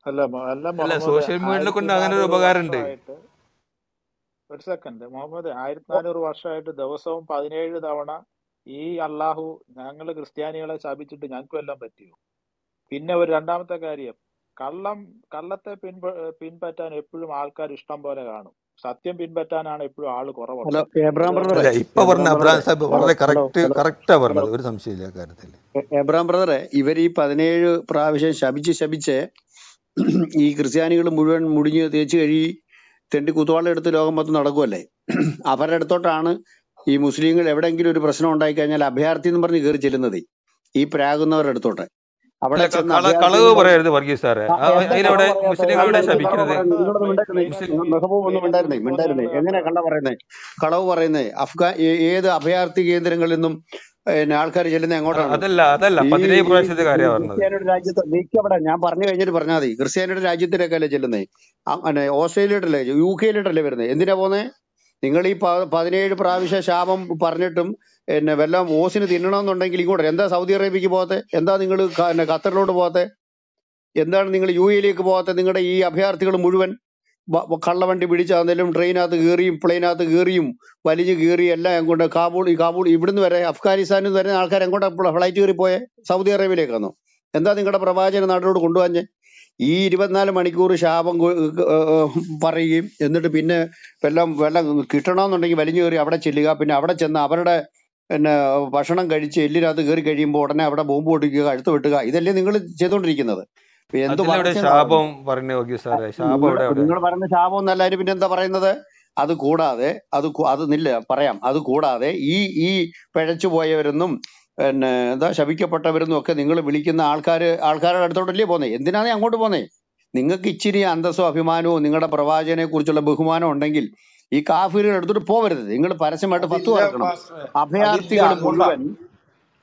[SPEAKER 1] അല്ല സോഷ്യൽ മീഡിയ കൊണ്ട് അങ്ങനെ ഒരു ഉപകാരമുണ്ട്
[SPEAKER 2] ഒരു സെക്കൻഡ് മുഹമ്മദ് ആയിരത്തി നാനൂറ് വർഷമായിട്ട് ദിവസവും പതിനേഴ് തവണ ഈ അള്ളാഹു ഞങ്ങൾ ക്രിസ്ത്യാനികളെ ശാപിച്ചിട്ട് ഞങ്ങൾക്കും എല്ലാം പറ്റിയോ പിന്നെ ഒരു രണ്ടാമത്തെ കാര്യം കള്ളം കള്ളത്തെ പിൻപ പിൻപറ്റാൻ എപ്പോഴും ആൾക്കാർ ഇഷ്ടം പോലെ കാണും സത്യം പിൻപറ്റാനാണ് എപ്പോഴും ആള് കുറവുള്ളത്
[SPEAKER 4] ഇപ്പൊ പറഞ്ഞ അബ്രാം സാഹിബ് വളരെ കറക്റ്റ് പറഞ്ഞത് ഒരു സംശയമില്ല കാര്യത്തിൽ
[SPEAKER 5] എബ്രഹാം ബ്രദറെ ഇവർ ഈ പതിനേഴ് പ്രാവശ്യം ശപിച്ച് ശപിച്ച് ഈ ക്രിസ്ത്യാനികൾ മുഴുവൻ മുടിഞ്ഞ് തേച്ച് കഴുകി തെണ്ടി കുത്തുവാളം എടുത്ത് ലോകം മൊത്തം നടക്കുമല്ലേ അവരുടെ അടുത്തോട്ടാണ് ഈ മുസ്ലിങ്ങൾ എവിടെയെങ്കിലും ഒരു പ്രശ്നം ഉണ്ടായി കഴിഞ്ഞാൽ അഭയാർത്ഥി എന്ന് പറഞ്ഞ് കയറി ചെല്ലുന്നത് ഈ പ്രാകുന്നവരുടെ അടുത്തോട്ട് അവിടെ കളവ് പറയരുത് വർഗീസ് സാറേ അതിലവിടെ മുസ്ലിങ്ങളുടെ ശപിക്കരുത് മെഹബൂബ് ഒന്നും ഉണ്ടായിരുന്നേ ഉണ്ടായിരുന്നേ എങ്ങനെയാ കള്ള പറയുന്നേ കളവ് പറയുന്നേ അഫ്ഗാൻ ഏത് അഭയാർത്ഥി കേന്ദ്രങ്ങളിൽ നിന്നും പിന്നെ ആൾക്കാർ ചെല്ലുന്ന എങ്ങോട്ടാണ് അതല്ല അതല്ല ക്രിസ്ത്യാനിയുടെ രാജ്യത്ത് നീക്കവിടെ ഞാൻ പറഞ്ഞു കഴിഞ്ഞിട്ട് പറഞ്ഞാൽ മതി ക്രിസ്ത്യാനിയുടെ രാജ്യത്തിലേക്കല്ലേ ചെല്ലുന്നേ ഓസ്ട്രേലിയയിലല്ലേ യു കെയിലോട്ടല്ലേ വരുന്നത് എന്തിനാ പോന്നേ നിങ്ങൾ ഈ പതിനേഴ് പ്രാവശ്യം ശാപം പറഞ്ഞിട്ടും പിന്നെ വല്ല ഓസിന് തിന്നണമെന്നുണ്ടെങ്കിൽ ഇങ്ങോട്ട് എന്താ സൗദി അറേബ്യക്ക് പോകത്തെ എന്താ നിങ്ങൾ പിന്നെ ഖത്തറിലോട്ട് പോകത്തെ എന്താണ് നിങ്ങൾ യു എയിലേക്ക് പോകാത്ത നിങ്ങളുടെ ഈ അഭയാർത്ഥികൾ മുഴുവൻ കള്ളവണ്ടി പിടിച്ചാന്നേലും ട്രെയിനകത്ത് കയറിയും പ്ലെയിനകത്ത് കയറിയും വലിഞ്ഞ് കയറി എല്ലാം എങ്ങോട്ട് കാബൂൾ ഈ കാബൂൾ ഇവിടുന്ന് വരെ അഫ്ഗാനിസ്ഥാനിൽ നിന്ന് വരെ ആൾക്കാർ എങ്ങോട്ടാ ഫ്ലൈറ്റ് കയറി പോയെ സൗദി അറേബ്യയിലേക്കാണോ എന്താ നിങ്ങളുടെ പ്രവാചകനെ നാട്ടിലോട്ട് കൊണ്ടുവാഞ്ഞേ ഈ ഇരുപത്തിനാല് മണിക്കൂർ ശാപം പറയുകയും എന്നിട്ട് പിന്നെ വെള്ളം വെള്ളം കിട്ടണമെന്നുണ്ടെങ്കിൽ വലിഞ്ഞു കയറി അവിടെ ചെല്ലുക പിന്നെ അവിടെ ചെന്ന് അവരുടെ പിന്നെ ഭക്ഷണം കഴിച്ച് എല്ലിനകത്ത് കയറി കഴിയുമ്പോൾ ഉടനെ അവിടെ ബോംബ് പൊട്ടിക്കുക അഴുത്ത് വെട്ടുക ഇതല്ലേ നിങ്ങൾ ചെയ്തുകൊണ്ടിരിക്കുന്നത് നിങ്ങൾ പറയുന്ന ശാപം എന്നല്ല അതിന് പിന്നെ എന്താ പറയുന്നത് അത് കൂടാതെ അത് അത് നില്ല പറയാം അത് കൂടാതെ ഈ ഈ പിഴച്ചു പോയവരൊന്നും പിന്നെ എന്താ ശപിക്കപ്പെട്ടവരെന്നും ഒക്കെ നിങ്ങൾ വിളിക്കുന്ന ആൾക്കാർ ആൾക്കാരുടെ അടുത്തോട്ടല്ലേ പോന്നേ എന്തിനാണ് അങ്ങോട്ട് പോന്നേ നിങ്ങൾക്ക് ഇച്ചിരി അന്തസ്സോ അഭിമാനമോ നിങ്ങളുടെ പ്രവാചകനെ കുറിച്ചുള്ള ബഹുമാനം ഉണ്ടെങ്കിൽ ഈ കാഫീലുകൾ എടുത്തിട്ട് പോവരുത് നിങ്ങൾ പരസ്യമായിട്ട് പത്ത് പറക്കണം
[SPEAKER 2] അഭയാർത്ഥികൾ മുഴുവൻ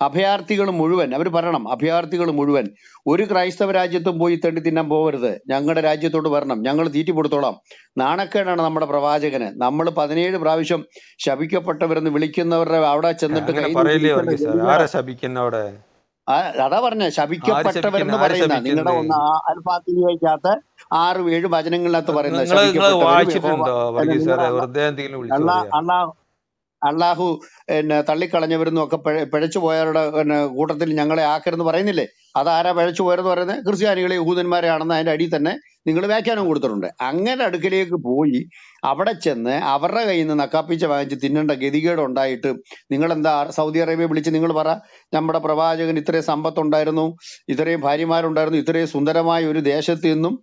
[SPEAKER 5] അഭയാർത്ഥികൾ മുഴുവൻ അവർ പറയണം അഭയാർത്ഥികൾ മുഴുവൻ ഒരു ക്രൈസ്തവ രാജ്യത്തും പോയി തെണ്ടി തിന്നാൻ പോകരുത് ഞങ്ങളുടെ രാജ്യത്തോട് വരണം ഞങ്ങൾ തീറ്റി കൊടുത്തോളാം നാണക്കേടാണ് നമ്മുടെ പ്രവാചകന് നമ്മൾ പതിനേഴ് പ്രാവശ്യം ശപിക്കപ്പെട്ടവരെന്ന് വിളിക്കുന്നവരുടെ അവിടെ ചെന്നിട്ട് അതാ പറഞ്ഞ ശപിക്കപ്പെട്ടവരെന്ന് പറയുന്ന നിങ്ങളുടെ ഒന്ന് അൽപാത്തികയ്ക്കകത്ത് ആറും ഏഴും വചനങ്ങളിനകത്ത് പറയുന്നത്
[SPEAKER 4] അള്ളാഹ്
[SPEAKER 5] അള്ളാഹു പിന്നെ തള്ളിക്കളഞ്ഞവരെന്നും ഒക്കെ പിഴ പിഴച്ചു പോയവരുടെ പിന്നെ കൂട്ടത്തിൽ ഞങ്ങളെ ആക്കരുതെന്ന് പറയുന്നില്ലേ അതാരാ പിഴച്ചു പോയവരെന്ന് പറയുന്നത് ക്രിസ്ത്യാനികളെ യഹൂദന്മാരെ ആണെന്ന് അതിൻ്റെ അടിയിൽ തന്നെ നിങ്ങൾ വ്യാഖ്യാനം കൊടുത്തിട്ടുണ്ട് അങ്ങനെ അടുക്കലേക്ക് പോയി അവിടെ ചെന്ന് അവരുടെ കയ്യിൽ നിന്ന് നക്കാപ്പിച്ച വാങ്ങിച്ച് തിന്നേണ്ട ഗതികേട് ഉണ്ടായിട്ട് നിങ്ങളെന്താ സൗദി അറേബ്യ വിളിച്ച് നിങ്ങൾ പറ നമ്മുടെ പ്രവാചകൻ ഇത്രയും സമ്പത്തുണ്ടായിരുന്നു ഇത്രയും ഭാര്യമാരുണ്ടായിരുന്നു ഇത്രയും സുന്ദരമായ ഒരു ദേശത്ത് നിന്നും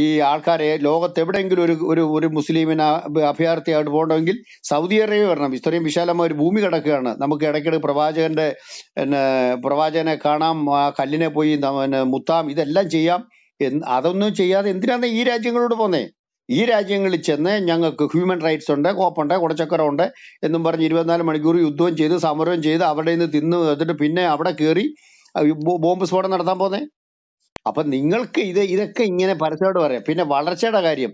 [SPEAKER 5] ഈ ആൾക്കാരെ ലോകത്തെവിടെയെങ്കിലും ഒരു ഒരു ഒരു മുസ്ലിമിന് അഭയാർത്ഥിയായിട്ട് പോകണമെങ്കിൽ സൗദി അറേബ്യ വരണം ഇത്രയും വിശാലമായ ഒരു ഭൂമി കിടക്കുകയാണ് നമുക്ക് ഇടയ്ക്കിടെ പ്രവാചകന്റെ പ്രവാചകനെ കാണാം ആ കല്ലിനെ പോയി മുത്താം ഇതെല്ലാം ചെയ്യാം അതൊന്നും ചെയ്യാതെ എന്തിനാണ് ഈ രാജ്യങ്ങളോട് പോന്നേ ഈ രാജ്യങ്ങളിൽ ചെന്ന് ഞങ്ങൾക്ക് ഹ്യൂമൻ റൈറ്റ്സ് ഉണ്ട് കോപ്പുണ്ട് ഉണ്ട് എന്നും പറഞ്ഞ് ഇരുപത്തിനാല് മണിക്കൂർ യുദ്ധവും ചെയ്ത് സമരവും ചെയ്ത് അവിടെ നിന്ന് തിന്ന് എന്നിട്ട് പിന്നെ അവിടെ കയറി ബോംബ് സ്ഫോടനം നടത്താൻ പോന്നേ അപ്പം നിങ്ങൾക്ക് ഇത് ഇതൊക്കെ ഇങ്ങനെ പരസ്യമായിട്ട് പറയാം പിന്നെ വളർച്ചയുടെ കാര്യം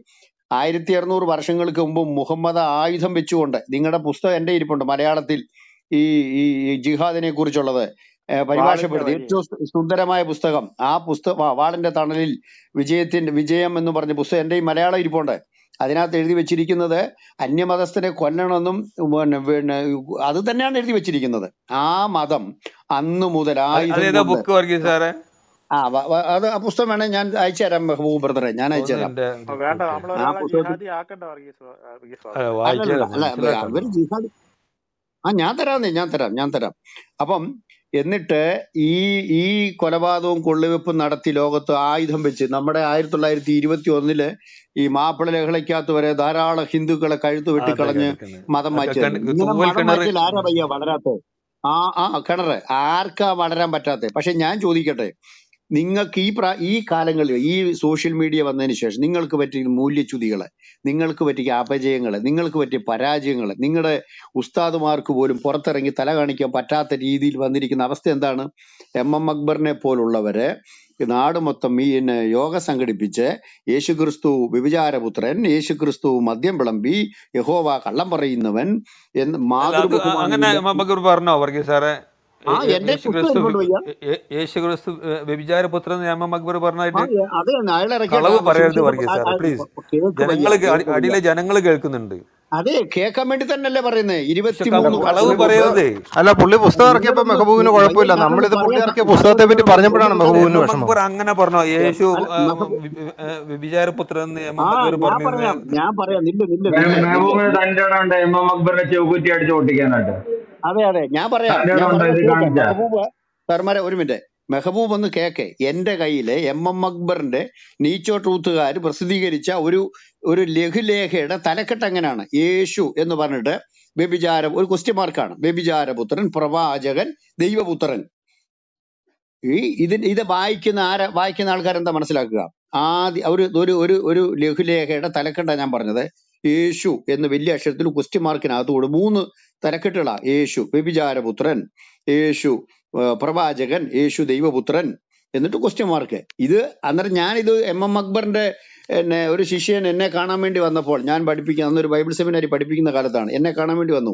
[SPEAKER 5] ആയിരത്തി അറുന്നൂറ് വർഷങ്ങൾക്ക് മുമ്പ് മുഹമ്മദ് ആയുധം വെച്ചുകൊണ്ട് നിങ്ങളുടെ പുസ്തകം എൻ്റെ ഇരിപ്പുണ്ട് മലയാളത്തിൽ ഈ ഈ ജിഹാദിനെ കുറിച്ചുള്ളത് പരിഭാഷപ്പെടുത്തി ഏറ്റവും സുന്ദരമായ പുസ്തകം ആ പുസ്തക വാളിന്റെ തണലിൽ വിജയത്തിന്റെ വിജയം എന്ന് പറഞ്ഞ പുസ്തകം എൻ്റെ ഈ മലയാളം ഇരിപ്പുണ്ട് അതിനകത്ത് എഴുതി വെച്ചിരിക്കുന്നത് അന്യമതസ്ഥനെ കൊല്ലണമെന്നും പിന്നെ പിന്നെ അത് തന്നെയാണ് എഴുതി വെച്ചിരിക്കുന്നത് ആ മതം അന്ന് മുതൽ ആ ആ അത് ആ പുസ്തകം വേണേ ഞാൻ അയച്ചു തരാം മെഹബൂബ് ബ്രദറെ ഞാൻ അയച്ചു തരാം അല്ല അവർ ആ ഞാൻ തരാന്നേ ഞാൻ തരാം ഞാൻ തരാം അപ്പം എന്നിട്ട് ഈ ഈ കൊലപാതകവും കൊള്ളുവെപ്പും നടത്തി ലോകത്ത് ആയുധം വെച്ച് നമ്മുടെ ആയിരത്തി തൊള്ളായിരത്തി ഇരുപത്തി ഒന്നില് ഈ മാപ്പിള ലഹളയ്ക്കകത്ത് വരെ ധാരാളം ഹിന്ദുക്കളെ കഴുത്ത് വെട്ടിക്കളഞ്ഞ് മതം മാറ്റി ആരാ വയ്യ വളരാത്തത് ആ ആ കിണറ് ആർക്കാ വളരാൻ പറ്റാത്തത് പക്ഷെ ഞാൻ ചോദിക്കട്ടെ നിങ്ങൾക്ക് ഈ പ്രാ ഈ കാലങ്ങളിൽ ഈ സോഷ്യൽ മീഡിയ വന്നതിന് ശേഷം നിങ്ങൾക്ക് പറ്റിയ മൂല്യച്യുതികൾ നിങ്ങൾക്ക് പറ്റിയ അപജയങ്ങൾ നിങ്ങൾക്ക് പറ്റിയ പരാജയങ്ങൾ നിങ്ങളുടെ ഉസ്താദുമാർക്ക് പോലും പുറത്തിറങ്ങി തല കാണിക്കാൻ പറ്റാത്ത രീതിയിൽ വന്നിരിക്കുന്ന അവസ്ഥ എന്താണ് എം എം അക്ബറിനെ പോലുള്ളവരെ നാട് മൊത്തം ഈ യോഗ സംഘടിപ്പിച്ച് യേശുക്രിസ്തു വിഭചാരപുത്രൻ യേശുക്രിസ്തു മദ്യം വിളമ്പി യഹോവ കള്ളം പറയുന്നവൻ
[SPEAKER 4] എന്ന് മാതൃ അങ്ങനെ പറഞ്ഞോ വർഗീസ് സാറേ യേശുക്രിസ്തു വ്യഭിചാരപുത്ര നിയമം അക്ബർ പറഞ്ഞായിട്ട് പറയരുത് വർഗീസ് പ്ലീസ് ജനങ്ങൾ അടിയിലെ ജനങ്ങൾ കേൾക്കുന്നുണ്ട്
[SPEAKER 5] അതെ കേൾക്കാൻ വേണ്ടി തന്നെയല്ലേ പറയുന്നത് ഇരുപത്തിമൂന്ന്
[SPEAKER 4] അല്ല പുള്ളി പുസ്തകം ഇറക്കിയപ്പോ മെഹബൂബിന് കുഴപ്പമില്ല നമ്മളിത് പുള്ളി ഇറക്കിയ പുസ്തകത്തെ പറ്റി പറഞ്ഞപ്പോഴാണ് മെഹബൂബിന് വിഷമം അങ്ങനെ പറഞ്ഞോ യേശു വിചാരപുത്രൻ ഞാൻ പറയാം നില്ല നില്ല അക്ബറിനെ
[SPEAKER 2] ചെവുകുറ്റി അടിച്ച് ഓട്ടിക്കാനായിട്ട്
[SPEAKER 5] അതെ അതെ ഞാൻ പറയാം മെഹബൂബ് സർമാരെ ഒരു മിനിറ്റ് മെഹബൂബ് ഒന്ന് കേക്കെ എന്റെ കയ്യില് എം എം അക്ബറിന്റെ നീച്ചോ ട്രൂത്തുകാർ പ്രസിദ്ധീകരിച്ച ഒരു ഒരു ലഘുലേഖയുടെ തലക്കെട്ട് എങ്ങനെയാണ് യേശു എന്ന് പറഞ്ഞിട്ട് വ്യഭിചാര ഒരു ക്വസ്റ്റ്യൻ മാർക്കാണ് വ്യഭിചാരപുത്രൻ പ്രവാചകൻ ദൈവപുത്രൻ ഈ ഇതിന് ഇത് വായിക്കുന്ന ആരാ വായിക്കുന്ന ആൾക്കാരെന്താ മനസ്സിലാക്കുക ആദ്യ ഒരു ഒരു ഒരു ഒരു ലഘുലേഖയുടെ തലക്കെട്ടാണ് ഞാൻ പറഞ്ഞത് യേശു എന്ന് വലിയ അക്ഷരത്തിൽ ക്വസ്റ്റ്യൻ മാർക്കിനകത്തുകൂടെ മൂന്ന് തരക്കെട്ടുകളാണ് യേശു വ്യഭിചാരപുത്രൻ യേശു പ്രവാചകൻ യേശു ദൈവപുത്രൻ എന്നിട്ട് ക്വസ്റ്റ്യൻ മാർക്ക് ഇത് അന്നേരം ഞാനിത് എം എം അക്ബറിന്റെ എന്നെ ഒരു ശിഷ്യൻ എന്നെ കാണാൻ വേണ്ടി വന്നപ്പോൾ ഞാൻ പഠിപ്പിക്കുന്ന അന്നൊരു ബൈബിൾ സെമിനാരി പഠിപ്പിക്കുന്ന കാലത്താണ് എന്നെ കാണാൻ വേണ്ടി വന്നു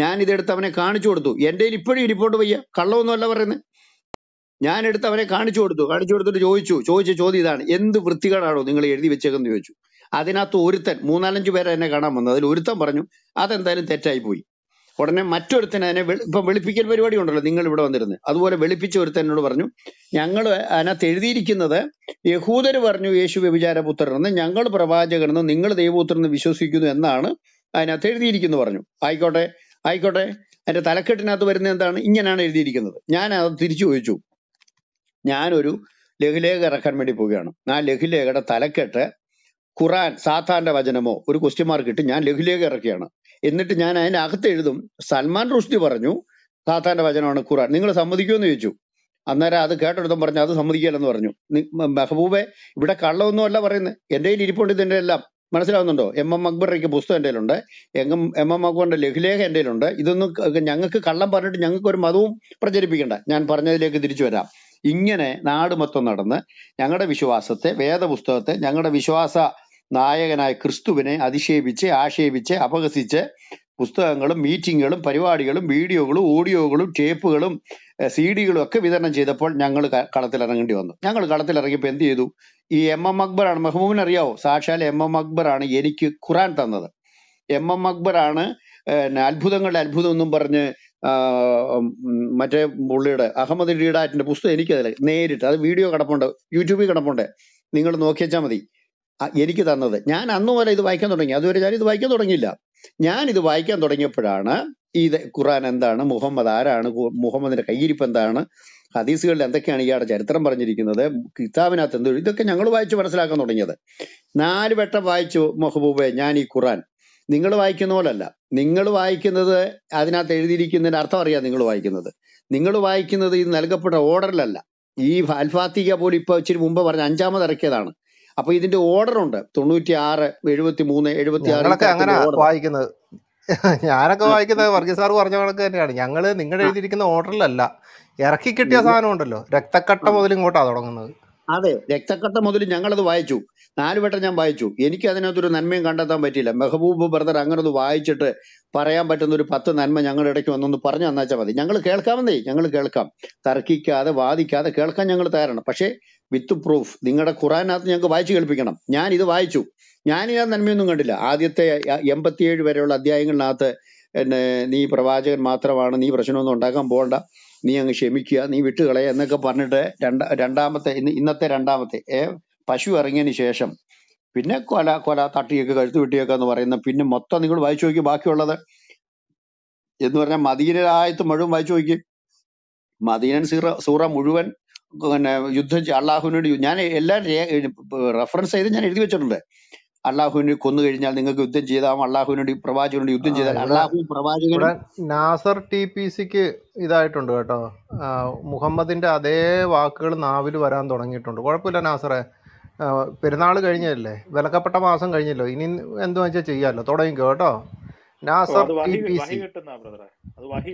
[SPEAKER 5] ഞാൻ ഇതെടുത്ത് അവനെ കാണിച്ചു കൊടുത്തു എൻ്റെ കയ്യിൽ ഇപ്പോഴും ഇരിപ്പോട്ട് വയ്യ കള്ളമൊന്നുമല്ല പറയുന്നത് ഞാൻ എടുത്ത് അവനെ കാണിച്ചു കൊടുത്തു കാണിച്ചു കൊടുത്തിട്ട് ചോദിച്ചു ചോദിച്ച ചോദ്യം ഇതാണ് എന്ത് വൃത്തികേടാണോ നിങ്ങൾ എഴുതി വെച്ചേക്കെന്ന് ചോദിച്ചു അതിനകത്ത് ഒരുത്തൻ മൂന്നാലഞ്ച് പേരെ എന്നെ കാണാൻ വന്നു അതിൽ ഒരുത്തൻ പറഞ്ഞു അതെന്തായാലും തെറ്റായി പോയി ഉടനെ മറ്റൊരുത്തൻ അതിനെ ഇപ്പം വെളുപ്പിക്കൽ പരിപാടി ഉണ്ടല്ലോ നിങ്ങൾ ഇവിടെ വന്നിരുന്നത് അതുപോലെ വെളുപ്പിച്ച ഒരുത്തനോട് പറഞ്ഞു ഞങ്ങൾ അതിനകത്ത് എഴുതിയിരിക്കുന്നത് യഹൂദർ പറഞ്ഞു യേശു വ്യഭിചാരപുത്രനെന്ന് ഞങ്ങൾ പ്രവാചകനെന്ന് നിങ്ങൾ ദൈവപുത്രനെന്ന് വിശ്വസിക്കുന്നു എന്നാണ് അതിനകത്ത് എഴുതിയിരിക്കുന്നു പറഞ്ഞു ആയിക്കോട്ടെ ആയിക്കോട്ടെ എൻ്റെ തലക്കെട്ടിനകത്ത് വരുന്ന എന്താണ് ഇങ്ങനെയാണ് എഴുതിയിരിക്കുന്നത് ഞാൻ അത് തിരിച്ചു ചോദിച്ചു ഞാനൊരു ലഘുലേഖ ഇറക്കാൻ വേണ്ടി പോവുകയാണ് ആ ലഘുലേഖയുടെ തലക്കെട്ട് ഖുറാൻ സാത്താന്റെ വചനമോ ഒരു ക്വസ്റ്റ്യൻ മാർക്ക് ഇട്ട് ഞാൻ ലഘുലേഖ ഇറക്കിയാണ് എന്നിട്ട് ഞാൻ അതിൻ്റെ അകത്ത് എഴുതും സൽമാൻ റുഷ്ദി പറഞ്ഞു സാത്താന്റെ വചനമാണ് ഖുറാൻ നിങ്ങൾ സമ്മതിക്കുമെന്ന് ചോദിച്ചു അന്നേരം അത് കേട്ടെടുത്തും പറഞ്ഞു അത് സമ്മതിക്കില്ലെന്ന് പറഞ്ഞു മെഹബൂബെ ഇവിടെ കള്ളമൊന്നും അല്ല പറയുന്നത് എൻ്റെ കയ്യിൽ ഇരിപ്പുണ്ട് ഇതിൻ്റെ എല്ലാം മനസ്സിലാവുന്നുണ്ടോ എം എം അക്ബറിക്ക് പുസ്തകം എൻ്റെ ഉണ്ട് എം എം എം അക്ബറിന്റെ ലഘുലേഖ എൻ്റെ ഉണ്ട് ഇതൊന്നും ഞങ്ങൾക്ക് കള്ളം പറഞ്ഞിട്ട് ഞങ്ങൾക്ക് ഒരു മതവും പ്രചരിപ്പിക്കണ്ട ഞാൻ പറഞ്ഞതിലേക്ക് തിരിച്ചു വരാം ഇങ്ങനെ നാട് മൊത്തം നടന്ന് ഞങ്ങളുടെ വിശ്വാസത്തെ വേദപുസ്തകത്തെ ഞങ്ങളുടെ വിശ്വാസ നായകനായ ക്രിസ്തുവിനെ അധിക്ഷേപിച്ച് ആക്ഷേപിച്ച് അപഹസിച്ച് പുസ്തകങ്ങളും മീറ്റിങ്ങുകളും പരിപാടികളും വീഡിയോകളും ഓഡിയോകളും ടേപ്പുകളും സി ഡികളും ഒക്കെ വിതരണം ചെയ്തപ്പോൾ ഞങ്ങൾ കളത്തിലിറങ്ങേണ്ടി വന്നു ഞങ്ങൾ കളത്തിലിറങ്ങിയപ്പോൾ എന്ത് ചെയ്തു ഈ എം എം അക്ബറാണ് മെഹബൂബിന് അറിയാവോ സാക്ഷാൽ എം എം അക്ബറാണ് എനിക്ക് ഖുറാൻ തന്നത് എം എം അക്ബറാണ് അത്ഭുതങ്ങളുടെ അത്ഭുതം എന്നും പറഞ്ഞ് മറ്റേ പുള്ളിയുടെ അഹമ്മദ് ഡീഡാറ്റിന്റെ പുസ്തകം എനിക്കതിൽ നേരിട്ട് അത് വീഡിയോ കിടപ്പുണ്ട് യൂട്യൂബിൽ കിടപ്പുണ്ട് നിങ്ങൾ നോക്കിയച്ചാൽ മതി എനിക്ക് തന്നത് ഞാൻ അന്ന് പോലെ ഇത് വായിക്കാൻ തുടങ്ങി അതുവരെ ഞാൻ ഇത് വായിക്കാൻ തുടങ്ങിയില്ല ഞാൻ ഇത് വായിക്കാൻ തുടങ്ങിയപ്പോഴാണ് ഈ ഖുറാൻ എന്താണ് മുഹമ്മദ് ആരാണ് മുഹമ്മദിന്റെ കയ്യിരിപ്പ് എന്താണ് ഹദീസുകളിൽ എന്തൊക്കെയാണ് ഇയാളുടെ ചരിത്രം പറഞ്ഞിരിക്കുന്നത് കിതാബിനകത്ത് എന്തോ ഇതൊക്കെ ഞങ്ങൾ വായിച്ച് മനസ്സിലാക്കാൻ തുടങ്ങിയത് നാല് വട്ടം വായിച്ചു മെഹബൂബെ ഞാൻ ഈ ഖുറാൻ നിങ്ങൾ വായിക്കുന്ന പോലല്ല നിങ്ങൾ വായിക്കുന്നത് അതിനകത്ത് എഴുതിയിരിക്കുന്നതിന്റെ അർത്ഥം അറിയാം നിങ്ങൾ വായിക്കുന്നത് നിങ്ങൾ വായിക്കുന്നത് ഈ നൽകപ്പെട്ട ഓർഡറിലല്ല ഈ അൽഫാത്തിക പോലും ഇപ്പൊ ഇച്ചിരി മുമ്പ് പറഞ്ഞ അഞ്ചാമത് ഇറക്കിയതാണ് അപ്പൊ ഇതിന്റെ ഓർഡർ
[SPEAKER 3] ഉണ്ട് തൊണ്ണൂറ്റി ആറ് എഴുപത്തി മൂന്ന് എഴുപത്തി ആറ് അങ്ങനെ വായിക്കുന്നത് ഞാനൊക്കെ വായിക്കുന്നത് വർഗീസ് സാർ പറഞ്ഞ കണക്ക് തന്നെയാണ് ഞങ്ങൾ നിങ്ങൾ എഴുതിയിരിക്കുന്ന ഓർഡറിലല്ല ഇറക്കി കിട്ടിയ സാധനം ഉണ്ടല്ലോ രക്തക്കട്ട മുതൽ ഇങ്ങോട്ടാ തുടങ്ങുന്നത് അതെ രക്തക്കട്ട മുതൽ ഞങ്ങളത് വായിച്ചു നാല് വട്ടം
[SPEAKER 5] ഞാൻ വായിച്ചു എനിക്ക് അതിനകത്തൊരു നന്മയും കണ്ടെത്താൻ പറ്റിയില്ല മെഹബൂബ് ബ്രദർ അങ്ങനെ ഒന്ന് വായിച്ചിട്ട് പറയാൻ പറ്റുന്ന ഒരു പത്ത് നന്മ ഞങ്ങളുടെ ഇടയ്ക്ക് വന്നൊന്ന് പറഞ്ഞു തന്നാച്ചാൽ മതി ഞങ്ങൾ കേൾക്കാമെന്നേ ഞങ്ങൾ കേൾക്കാം തർക്കിക്കാതെ വാദിക്കാതെ കേൾക്കാൻ ഞങ്ങൾ തയ്യാറാണ് പക്ഷേ വിത്ത് പ്രൂഫ് നിങ്ങളുടെ ഖുറാനകത്ത് ഞങ്ങൾക്ക് വായിച്ചു കേൾപ്പിക്കണം ഞാൻ ഇത് വായിച്ചു ഞാൻ ഞാൻ നന്മയൊന്നും കണ്ടില്ല ആദ്യത്തെ എൺപത്തിയേഴ് വരെയുള്ള അധ്യായങ്ങളിനകത്ത് എന്നെ നീ പ്രവാചകൻ മാത്രമാണ് നീ പ്രശ്നമൊന്നും ഉണ്ടാക്കാൻ പോകണ്ട നീ അങ്ങ് ക്ഷമിക്കുക നീ വിട്ടുകളയുക എന്നൊക്കെ പറഞ്ഞിട്ട് രണ്ട രണ്ടാമത്തെ ഇന്ന് ഇന്നത്തെ രണ്ടാമത്തെ ഏ പശു ഇറങ്ങിയതിന് ശേഷം പിന്നെ കൊല കൊല തട്ടിയൊക്കെ കഴുത്ത് വിട്ടിയൊക്കെ എന്ന് പറയുന്ന പിന്നെ മൊത്തം നിങ്ങൾ വായിച്ചു നോക്കി ബാക്കിയുള്ളത് എന്ന് പറഞ്ഞാൽ മദീനായത്ത് മുഴുവൻ വായിച്ചു നോക്കി മദീനൻ സീറ സൂറ മുഴുവൻ പിന്നെ യുദ്ധം അള്ളാഹുവിനോട് ഞാൻ എല്ലാം റെഫറൻസ് ചെയ്ത് ഞാൻ എഴുതി വെച്ചിട്ടുണ്ട് അള്ളാഹുവിനെ കൊന്നു കഴിഞ്ഞാൽ നിങ്ങൾക്ക് യുദ്ധം ചെയ്താൽ അള്ളാഹുവിനോട് പ്രവാചകനോട് യുദ്ധം ചെയ്താൽ ഇവിടെ
[SPEAKER 2] പ്രവാചകൻ
[SPEAKER 3] നാസർ ടി പി സിക്ക് ഇതായിട്ടുണ്ട് കേട്ടോ മുഹമ്മദിന്റെ അതേ വാക്കുകൾ നാവിൽ വരാൻ തുടങ്ങിയിട്ടുണ്ട് കുഴപ്പമില്ല നാസറെ പെരുന്നാൾ കഴിഞ്ഞല്ലേ വിലക്കപ്പെട്ട മാസം കഴിഞ്ഞല്ലോ ഇനി എന്തു വെച്ചാൽ ചെയ്യാമല്ലോ തുടങ്ങി കേട്ടോ നാസർ ടി വഹി പി സി
[SPEAKER 2] അത് വഹി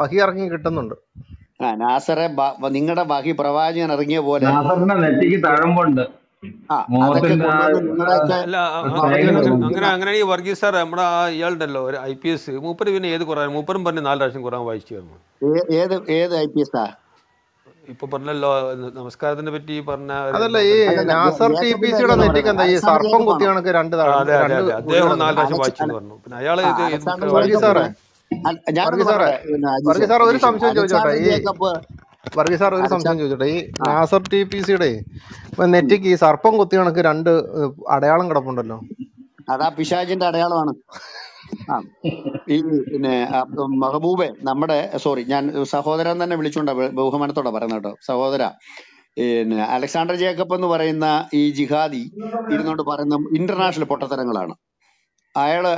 [SPEAKER 3] വഹി ഇറങ്ങി കിട്ടുന്നുണ്ട് ആ നാസറെ
[SPEAKER 5] നിങ്ങളുടെ ബാക്കി പ്രവാചകൻ ഇറങ്ങിയ പോലെ നാസറിന്റെ നെറ്റിക്ക് തഴമ്പുണ്ട് അങ്ങനെ
[SPEAKER 4] അങ്ങനെ ഈ വർഗീസ് സാർ നമ്മുടെ ആ ഇയാളുണ്ടല്ലോ ഒരു ഐ പി എസ് മൂപ്പര് പിന്നെ ഏത് ഖുറാൻ മൂപ്പരും പറഞ്ഞ് നാല് പ്രാവശ്യം ഖുറാൻ വായിച്ചു
[SPEAKER 5] തരണം ഏത് ഏത് ഐ പി എസ് ആ
[SPEAKER 4] ഇപ്പൊ പറഞ്ഞല്ലോ നമസ്കാരത്തിനെ പറ്റി പറഞ്ഞ അതല്ല ഈ നാസർ ടി പി സിയുടെ നെറ്റിക്ക് എന്താ ഈ സർപ്പം കുത്തി കണക്ക് രണ്ട് അദ്ദേഹം നാല് പ്രാവശ്യം വായിച്ചു പറഞ്ഞു പിന്നെ അയാള് സാറേ
[SPEAKER 5] ഒരു സംശയം ചോദിച്ചോട്ടെ ഈ
[SPEAKER 3] വർഗീസ് സാർ ഒരു സംശയം ചോദിച്ചോട്ടെ ഈ നാസർ ടി പി സിയുടെ നെറ്റിക്ക് ഈ സർപ്പം കുത്തി കണക്ക് രണ്ട് അടയാളം കിടപ്പുണ്ടല്ലോ
[SPEAKER 5] അതാ പിശാജിന്റെ അടയാളമാണ് ഈ പിന്നെ മഹബൂബെ നമ്മുടെ സോറി ഞാൻ സഹോദരൻ തന്നെ വിളിച്ചോണ്ട ബഹുമാനത്തോടെ പറയുന്ന കേട്ടോ സഹോദര പിന്നെ അലക്സാണ്ടർ ജേക്കബ് എന്ന് പറയുന്ന ഈ ജിഹാദി ഇരുന്നോണ്ട് പറയുന്ന ഇന്റർനാഷണൽ പൊട്ടത്തരങ്ങളാണ് അയാള്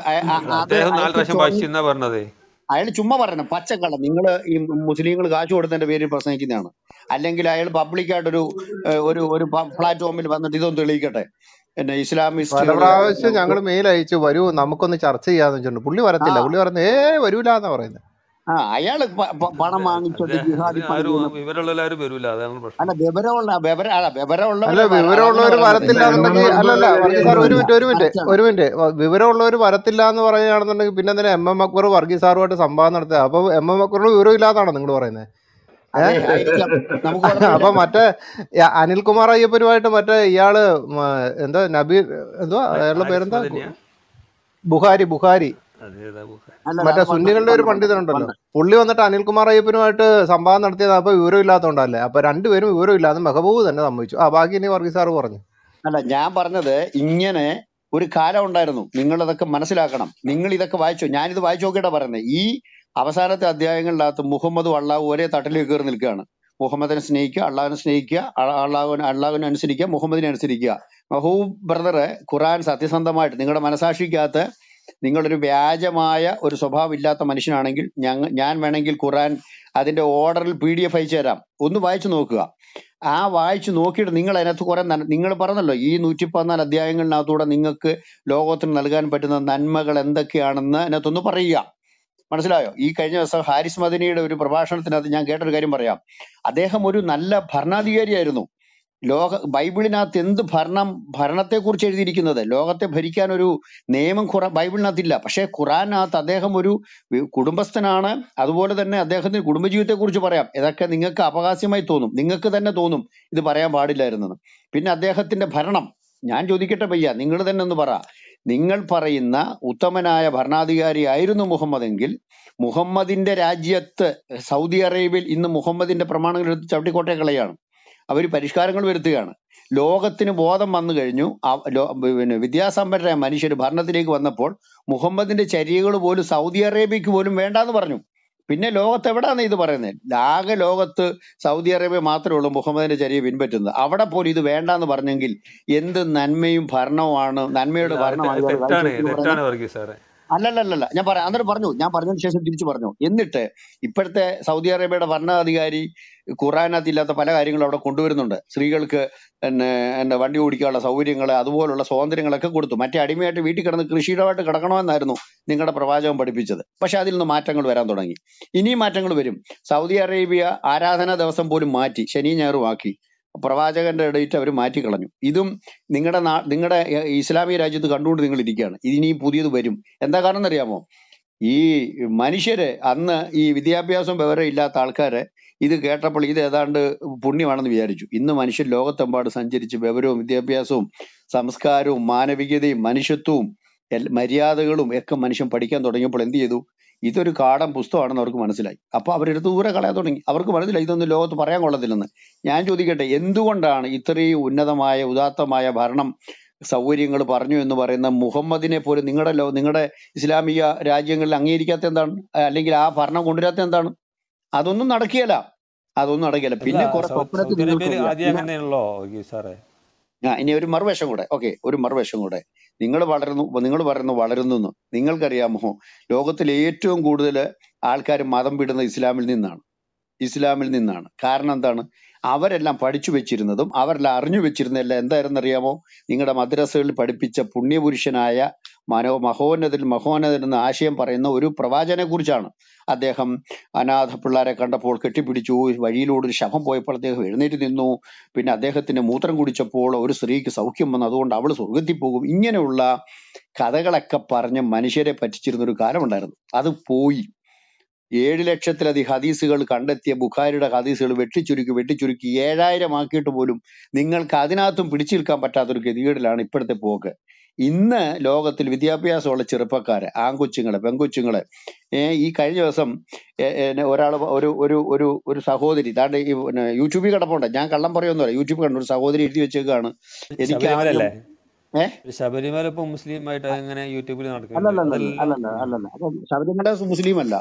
[SPEAKER 4] അദ്ദേഹം നാല് പറഞ്ഞത്
[SPEAKER 5] അയാൾ ചുമ്മാ പറയണം പച്ചക്കള്ള നിങ്ങൾ ഈ മുസ്ലിങ്ങൾ കാശ് കൊടുത്തതിന്റെ പേരിൽ പ്രസംഗിക്കുന്നതാണ് അല്ലെങ്കിൽ അയാൾ പബ്ലിക്കായിട്ടൊരു ഒരു ഒരു പ്ലാറ്റ്ഫോമിൽ വന്നിട്ട് ഇതൊന്നും തെളിയിക്കട്ടെ പിന്നെ ഇസ്ലാമിസ്റ്റ് പ്രാവശ്യം ഞങ്ങൾ
[SPEAKER 3] മെയിൽ അയച്ചു വരൂ നമുക്കൊന്ന് ചർച്ച ചെയ്യാന്ന് വെച്ചിട്ടുണ്ട് പുള്ളി വരത്തില്ല പുള്ളി പറയുന്നത് ഏ വരൂലെന്നാ പറയുന്നത്
[SPEAKER 5] ആ അയാള് പണം വാങ്ങിച്ചത് അതാണ് പ്രശ്നം അല്ല അല്ല വിവരമുള്ളവർ
[SPEAKER 4] അല്ലല്ല
[SPEAKER 3] സാർ ഒരു മിനിറ്റ് ഒരു മിനിറ്റ് ഒരു മിനിറ്റ് വരത്തില്ല എന്ന് പറയുകയാണെന്നുണ്ടെങ്കിൽ പിന്നെ എന്തിനാ എം എം അക്ബർ വർഗീസ് സാറുമായിട്ട് സംഭാവന നടത്തുക അപ്പൊ എം എം അക്ബറിന് വിവരം ഇല്ലാതാണോ നിങ്ങൾ പറയുന്നത് അപ്പൊ മറ്റേ അനിൽകുമാർ അയ്യപ്പനുമായിട്ട് മറ്റേ ഇയാള് എന്തോ നബീർ എന്തോ അയാളുടെ പേരെന്താ ബുഹാരി ബുഹാരി
[SPEAKER 5] മറ്റേ സുന്നികളുടെ ഒരു പണ്ഡിതനുണ്ടല്ലോ
[SPEAKER 3] പുള്ളി വന്നിട്ട് അനിൽകുമാർ അയ്യപ്പനുമായിട്ട് സംവാദം നടത്തിയത് അപ്പൊ വിവരം ഇല്ലാത്തതുകൊണ്ടല്ലേ അപ്പൊ രണ്ടുപേരും വിവരം ഇല്ലാതെ മെഹബൂബ് തന്നെ സംഭവിച്ചു ആ ബാക്കി ഇനി വർഗീസ് സാറ് പറഞ്ഞു അല്ല ഞാൻ പറഞ്ഞത്
[SPEAKER 5] ഇങ്ങനെ ഒരു കാലം ഉണ്ടായിരുന്നു നിങ്ങൾ ഇതൊക്കെ മനസ്സിലാക്കണം നിങ്ങൾ ഇതൊക്കെ വായിച്ചു ഞാനിത് വായിച്ചു നോക്കിയിട്ടാ പറയുന്നത് ഈ അവസാനത്തെ അധ്യായങ്ങളിനകത്ത് മുഹമ്മദ് അള്ളാഹു ഒരേ തട്ടിൽ കയറി നിൽക്കുകയാണ് മുഹമ്മദിനെ സ്നേഹിക്കുക അള്ളാഹിനെ സ്നേഹിക്കുക അള്ളാഹുവിനെ അള്ളാഹുവിനെ അനുസരിക്കുക മുഹമ്മദിനെ അനുസരിക്കുക മഹൂബ് ബ്രദറെ ഖുറാൻ സത്യസന്ധമായിട്ട് നിങ്ങളുടെ മനസാക്ഷിക്കകത്ത് നിങ്ങളൊരു വ്യാജമായ ഒരു സ്വഭാവമില്ലാത്ത മനുഷ്യനാണെങ്കിൽ ഞാൻ വേണമെങ്കിൽ ഖുറാൻ അതിൻ്റെ ഓർഡറിൽ പി ഡി എഫ് അയച്ചു തരാം ഒന്ന് വായിച്ചു നോക്കുക ആ വായിച്ചു നോക്കിയിട്ട് നിങ്ങൾ അതിനകത്ത് കുറേ നിങ്ങൾ പറഞ്ഞല്ലോ ഈ നൂറ്റി പതിനാല് അധ്യായങ്ങളിനകത്തൂടെ നിങ്ങൾക്ക് ലോകത്തിന് നൽകാൻ പറ്റുന്ന നന്മകൾ എന്തൊക്കെയാണെന്ന് അതിനകത്തൊന്ന് പറയുക മനസ്സിലായോ ഈ കഴിഞ്ഞ ദിവസം ഹാരിസ് മദിനിയുടെ ഒരു പ്രഭാഷണത്തിനകത്ത് ഞാൻ കേട്ടൊരു കാര്യം പറയാം അദ്ദേഹം ഒരു നല്ല ഭരണാധികാരിയായിരുന്നു ലോക ബൈബിളിനകത്ത് എന്ത് ഭരണം ഭരണത്തെക്കുറിച്ച് എഴുതിയിരിക്കുന്നത് ലോകത്തെ ഭരിക്കാൻ ഒരു നിയമം ഖുറ ബൈബിളിനകത്തില്ല പക്ഷേ ഖുറാനകത്ത് അദ്ദേഹം ഒരു കുടുംബസ്ഥനാണ് അതുപോലെ തന്നെ അദ്ദേഹത്തിന് കുടുംബജീവിതത്തെക്കുറിച്ച് പറയാം ഇതൊക്കെ നിങ്ങൾക്ക് അവകാശ്യമായി തോന്നും നിങ്ങൾക്ക് തന്നെ തോന്നും ഇത് പറയാൻ പാടില്ലായിരുന്നെന്ന് പിന്നെ അദ്ദേഹത്തിന്റെ ഭരണം ഞാൻ ചോദിക്കട്ടെ പയ്യ നിങ്ങൾ തന്നെ ഒന്ന് പറ നിങ്ങൾ പറയുന്ന ഉത്തമനായ ഭരണാധികാരി ആയിരുന്നു മുഹമ്മദെങ്കിൽ മുഹമ്മദിന്റെ രാജ്യത്ത് സൗദി അറേബ്യയിൽ ഇന്ന് മുഹമ്മദിന്റെ പ്രമാണങ്ങൾ എടുത്ത് ചവിട്ടിക്കോട്ടെ കളയാണ് അവർ പരിഷ്കാരങ്ങൾ വരുത്തുകയാണ് ലോകത്തിന് ബോധം വന്നു കഴിഞ്ഞു പിന്നെ വിദ്യാസമ്പന്നരായ മനുഷ്യർ ഭരണത്തിലേക്ക് വന്നപ്പോൾ മുഹമ്മദിന്റെ ചര്യകൾ പോലും സൗദി അറേബ്യക്ക് പോലും വേണ്ടാന്ന് പറഞ്ഞു പിന്നെ ലോകത്ത് എവിടെയാണ് ഇത് പറയുന്നത് ആകെ ലോകത്ത് സൗദി അറേബ്യ മാത്രമേ ഉള്ളൂ മുഹമ്മദിന്റെ ചരിയ പിൻപറ്റുന്നത് അവിടെ പോലും ഇത് വേണ്ടാന്ന് പറഞ്ഞെങ്കിൽ എന്ത് നന്മയും ഭരണവുമാണ് നന്മയുടെ ഭരണമാണ് അല്ലല്ലല്ല ഞാൻ പറയാം അന്നേരം പറഞ്ഞു ഞാൻ പറഞ്ഞതിന് ശേഷം തിരിച്ചു പറഞ്ഞു എന്നിട്ട് ഇപ്പോഴത്തെ സൗദി അറേബ്യയുടെ ഭരണാധികാരി ഖുറാനകത്ത് ഇല്ലാത്ത പല കാര്യങ്ങളും അവിടെ കൊണ്ടുവരുന്നുണ്ട് സ്ത്രീകൾക്ക് എന്നെ വണ്ടി ഓടിക്കാനുള്ള സൗകര്യങ്ങൾ അതുപോലുള്ള സ്വാതന്ത്ര്യങ്ങളൊക്കെ കൊടുത്തു മറ്റേ അടിമയായിട്ട് വീട്ടിൽ കിടന്ന് കൃഷിയിടമായിട്ട് കിടക്കണമെന്നായിരുന്നു നിങ്ങളുടെ പ്രവാചകം പഠിപ്പിച്ചത് പക്ഷെ അതിൽ നിന്ന് മാറ്റങ്ങൾ വരാൻ തുടങ്ങി ഇനിയും മാറ്റങ്ങൾ വരും സൗദി അറേബ്യ ആരാധനാ ദിവസം പോലും മാറ്റി ശനി ഞായറും ആക്കി പ്രവാചകന്റെ ഇടയിട്ട് അവർ മാറ്റിക്കളഞ്ഞു ഇതും നിങ്ങളുടെ നാ നിങ്ങളുടെ ഇസ്ലാമിക രാജ്യത്ത് കണ്ടുകൊണ്ട് നിങ്ങൾ ഇരിക്കുകയാണ് ഇനിയും പുതിയത് വരും എന്താ കാരണം അറിയാമോ ഈ മനുഷ്യരെ അന്ന് ഈ വിദ്യാഭ്യാസം വിവരം ഇല്ലാത്ത ആൾക്കാരെ ഇത് കേട്ടപ്പോൾ ഇത് ഏതാണ്ട് പുണ്യമാണെന്ന് വിചാരിച്ചു ഇന്ന് മനുഷ്യൻ ലോകത്തെമ്പാട് സഞ്ചരിച്ച് വിവരവും വിദ്യാഭ്യാസവും സംസ്കാരവും മാനവികതയും മനുഷ്യത്വവും മര്യാദകളും ഒക്കെ മനുഷ്യൻ പഠിക്കാൻ തുടങ്ങിയപ്പോൾ എന്ത് ചെയ്തു ഇതൊരു കാടൻ പുസ്തകമാണെന്ന് അവർക്ക് മനസ്സിലായി അപ്പോൾ അവരെടുത്ത് ദൂരെ കളയാൻ തുടങ്ങി അവർക്ക് മനസ്സിലായി ഇതൊന്നും ലോകത്ത് പറയാൻ കൊള്ളത്തില്ലെന്ന് ഞാൻ ചോദിക്കട്ടെ എന്തുകൊണ്ടാണ് ഇത്രയും ഉന്നതമായ ഉദാത്തമായ ഭരണം സൗകര്യങ്ങൾ പറഞ്ഞു എന്ന് പറയുന്ന മുഹമ്മദിനെ പോലും നിങ്ങളുടെ ലോ നിങ്ങളുടെ ഇസ്ലാമിക രാജ്യങ്ങളിൽ അംഗീകരിക്കാത്ത എന്താണ് അല്ലെങ്കിൽ ആ ഭരണം കൊണ്ടുവരാത്ത എന്താണ് അതൊന്നും നടക്കുകയല്ല അതൊന്നും നടക്കുകയല്ല പിന്നെ കുറച്ച് സാറേ ആ ഇനി ഒരു മറുവശം കൂടെ ഓക്കെ ഒരു മറുവശം കൂടെ നിങ്ങൾ വളരുന്നു നിങ്ങൾ പറയുന്നു വളരുന്നു നിങ്ങൾക്കറിയാമോ ലോകത്തിൽ ഏറ്റവും കൂടുതൽ ആൾക്കാർ മതം വിടുന്ന ഇസ്ലാമിൽ നിന്നാണ് ഇസ്ലാമിൽ നിന്നാണ് കാരണം എന്താണ് അവരെല്ലാം പഠിച്ചു വെച്ചിരുന്നതും അവരെല്ലാം അറിഞ്ഞു വെച്ചിരുന്നതെല്ലാം അറിയാമോ നിങ്ങളുടെ മദ്രസകളിൽ പഠിപ്പിച്ച പുണ്യപുരുഷനായ മനോ മഹോന്നതിൽ മഹോന്നതിൽ എന്ന ആശയം പറയുന്ന ഒരു പ്രവാചനെ കുറിച്ചാണ് അദ്ദേഹം അനാഥ പിള്ളേരെ കണ്ടപ്പോൾ കെട്ടിപ്പിടിച്ചു വഴിയിലൂടെ ഒരു ശവം പോയപ്പോൾ അദ്ദേഹം എഴുന്നേറ്റ് നിന്നു പിന്നെ അദ്ദേഹത്തിന് മൂത്രം കുടിച്ചപ്പോൾ ഒരു സ്ത്രീക്ക് സൗഖ്യം വന്നു അതുകൊണ്ട് അവൾ സ്വർഗത്തിൽ പോകും ഇങ്ങനെയുള്ള കഥകളൊക്കെ പറഞ്ഞ് മനുഷ്യരെ പറ്റിച്ചിരുന്ന ഒരു കാലമുണ്ടായിരുന്നു അത് പോയി ഏഴ് ലക്ഷത്തിലധികം ഹദീസുകൾ കണ്ടെത്തിയ ബുഖാരിയുടെ ഹദീസുകൾ വെട്ടിച്ചുരുക്കി വെട്ടിച്ചുരുക്കി ഏഴായിരം ആക്കിയിട്ട് പോലും നിങ്ങൾക്ക് അതിനകത്തും പിടിച്ചു നിൽക്കാൻ പറ്റാത്തൊരു ഗതികേടിലാണ് ഇപ്പോഴത്തെ പോക്ക് ഇന്ന് ലോകത്തിൽ വിദ്യാഭ്യാസമുള്ള ചെറുപ്പക്കാർ ആൺകൊച്ചുങ്ങളെ പെൺകൊച്ചുങ്ങളെ ഈ കഴിഞ്ഞ ദിവസം ഒരാൾ ഒരു ഒരു ഒരു ഒരു സഹോദരി താണ്ട് ഈ യൂട്യൂബിൽ കിടപ്പുണ്ട് ഞാൻ കള്ളം പറയുമെന്ന് പറയാം യൂട്യൂബിൽ കണ്ട ഒരു സഹോദരി എഴുതി വെച്ചേക്കാണ് എനിക്ക്
[SPEAKER 4] ശബരിമല ഇപ്പൊ മുസ്ലിം ആയിട്ട് അങ്ങനെ യൂട്യൂബിൽ നടക്കുന്നു ശബരിമല മുസ്ലിം
[SPEAKER 5] അല്ല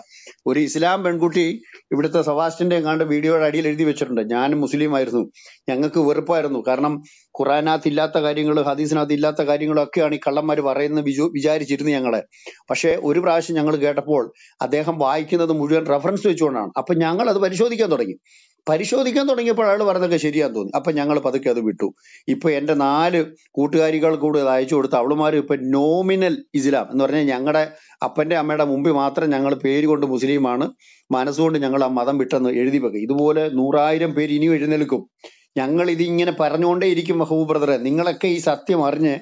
[SPEAKER 5] ഒരു ഇസ്ലാം പെൺകുട്ടി ഇവിടുത്തെ സവാസ്റ്റിന്റെ എങ്ങാണ്ട് വീഡിയോയുടെ അടിയിൽ എഴുതി വെച്ചിട്ടുണ്ട് ഞാൻ മുസ്ലിം ആയിരുന്നു ഞങ്ങൾക്ക് വെറുപ്പായിരുന്നു കാരണം ഖുറാനാത്ത് ഇല്ലാത്ത കാര്യങ്ങൾ ഹദീസിനകത്ത് ഇല്ലാത്ത കാര്യങ്ങളൊക്കെയാണ് ഈ കള്ളന്മാര് പറയുന്നത് വിചാരിച്ചിരുന്നു ഞങ്ങളെ പക്ഷേ ഒരു പ്രാവശ്യം ഞങ്ങൾ കേട്ടപ്പോൾ അദ്ദേഹം വായിക്കുന്നത് മുഴുവൻ റെഫറൻസ് വെച്ചുകൊണ്ടാണ് അപ്പൊ ഞങ്ങൾ അത് പരിശോധിക്കാൻ തുടങ്ങി പരിശോധിക്കാൻ തുടങ്ങിയപ്പോൾ അയാൾ പറഞ്ഞതൊക്കെ ശരിയാന്ന് തോന്നി അപ്പം ഞങ്ങൾ പതുക്കെ അത് വിട്ടു ഇപ്പോൾ എൻ്റെ നാല് കൂട്ടുകാരികൾ കൂടി അത് അയച്ചു കൊടുത്ത് അവളുമാർ ഇപ്പം നോമിനൽ ഇസ്ലാം എന്ന് പറഞ്ഞാൽ ഞങ്ങളുടെ അപ്പൻ്റെ അമ്മയുടെ മുമ്പിൽ മാത്രം ഞങ്ങൾ പേര് കൊണ്ട് മുസ്ലിമാണ് മനസ്സുകൊണ്ട് ഞങ്ങൾ ആ മതം വിട്ടെന്ന് എഴുതി വെക്കുക ഇതുപോലെ നൂറായിരം പേര് ഇനിയും എഴുന്നേൽക്കും ഞങ്ങൾ ഇതിങ്ങനെ പറഞ്ഞുകൊണ്ടേ ഇരിക്കും മഹബൂബ് ബ്രദറെ നിങ്ങളൊക്കെ ഈ സത്യം അറിഞ്ഞ്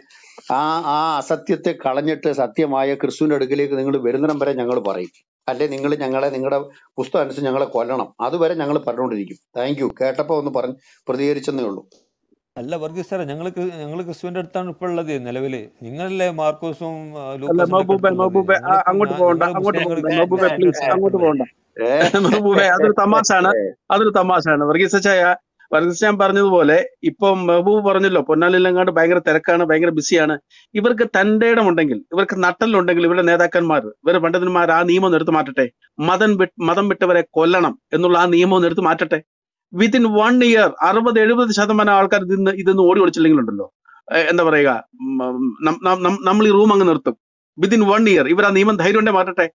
[SPEAKER 5] ആ ആ അസത്യത്തെ കളഞ്ഞിട്ട് സത്യമായ ക്രിസ്തുവിൻ്റെ അടുക്കിലേക്ക് നിങ്ങൾ വരുന്നിടം വരെ ഞങ്ങൾ പറയും അല്ലെ നിങ്ങൾ ഞങ്ങളെ നിങ്ങളുടെ പുസ്തകം അനുസരിച്ച് ഞങ്ങളെ കൊല്ലണം അതുവരെ ഞങ്ങൾ പറഞ്ഞുകൊണ്ടിരിക്കും താങ്ക് യു കേട്ടപ്പോൾ ഒന്ന് പറഞ്ഞ് പ്രതികരിച്ചെന്നേ ഉള്ളൂ
[SPEAKER 4] അല്ല വർഗീസ് സാറേ ഞങ്ങൾ ഞങ്ങൾ ക്രിസ്തുവിന്റെ അടുത്താണ് ഇപ്പോൾ ഉള്ളത് നിലവില് നിങ്ങളല്ലേ മാർക്കോസും അങ്ങോട്ട് പോകണ്ട അങ്ങോട്ട് പോകണ്ട അങ്ങോട്ട് അതൊരു തമാശാണ്
[SPEAKER 1] അതൊരു തമാശാണ് വർഗീസച്ചായ വരദക്ഷ ഞാൻ പറഞ്ഞതുപോലെ ഇപ്പൊ മെഹബൂബ് പറഞ്ഞല്ലോ പൊന്നാലിയിലെങ്ങാണ്ട് ഭയങ്കര തിരക്കാണ് ഭയങ്കര ബിസിയാണ് ഇവർക്ക് തന്റെ ഉണ്ടെങ്കിൽ ഇവർക്ക് നട്ടലുണ്ടെങ്കിൽ ഇവരുടെ നേതാക്കന്മാർ ഇവരുടെ പണ്ഡിതന്മാർ ആ നിയമം എടുത്തു മാറ്റട്ടെ മതം വിട്ട് മതം വിട്ടവരെ കൊല്ലണം എന്നുള്ള ആ നിയമം എടുത്തു മാറ്റട്ടെ വിത്തിൻ വൺ ഇയർ അറുപത് എഴുപത് ശതമാനം ആൾക്കാർ ഇതിന്ന് ഇതൊന്നും ഓടി ഒളിച്ചില്ലെങ്കിലുണ്ടല്ലോ എന്താ പറയുക നമ്മൾ ഈ റൂം അങ്ങ് നിർത്തും വിത്തിൻ വൺ ഇയർ ഇവർ ആ നിയമം ധൈര്യമുണ്ടേ മാറ്റട്ടെ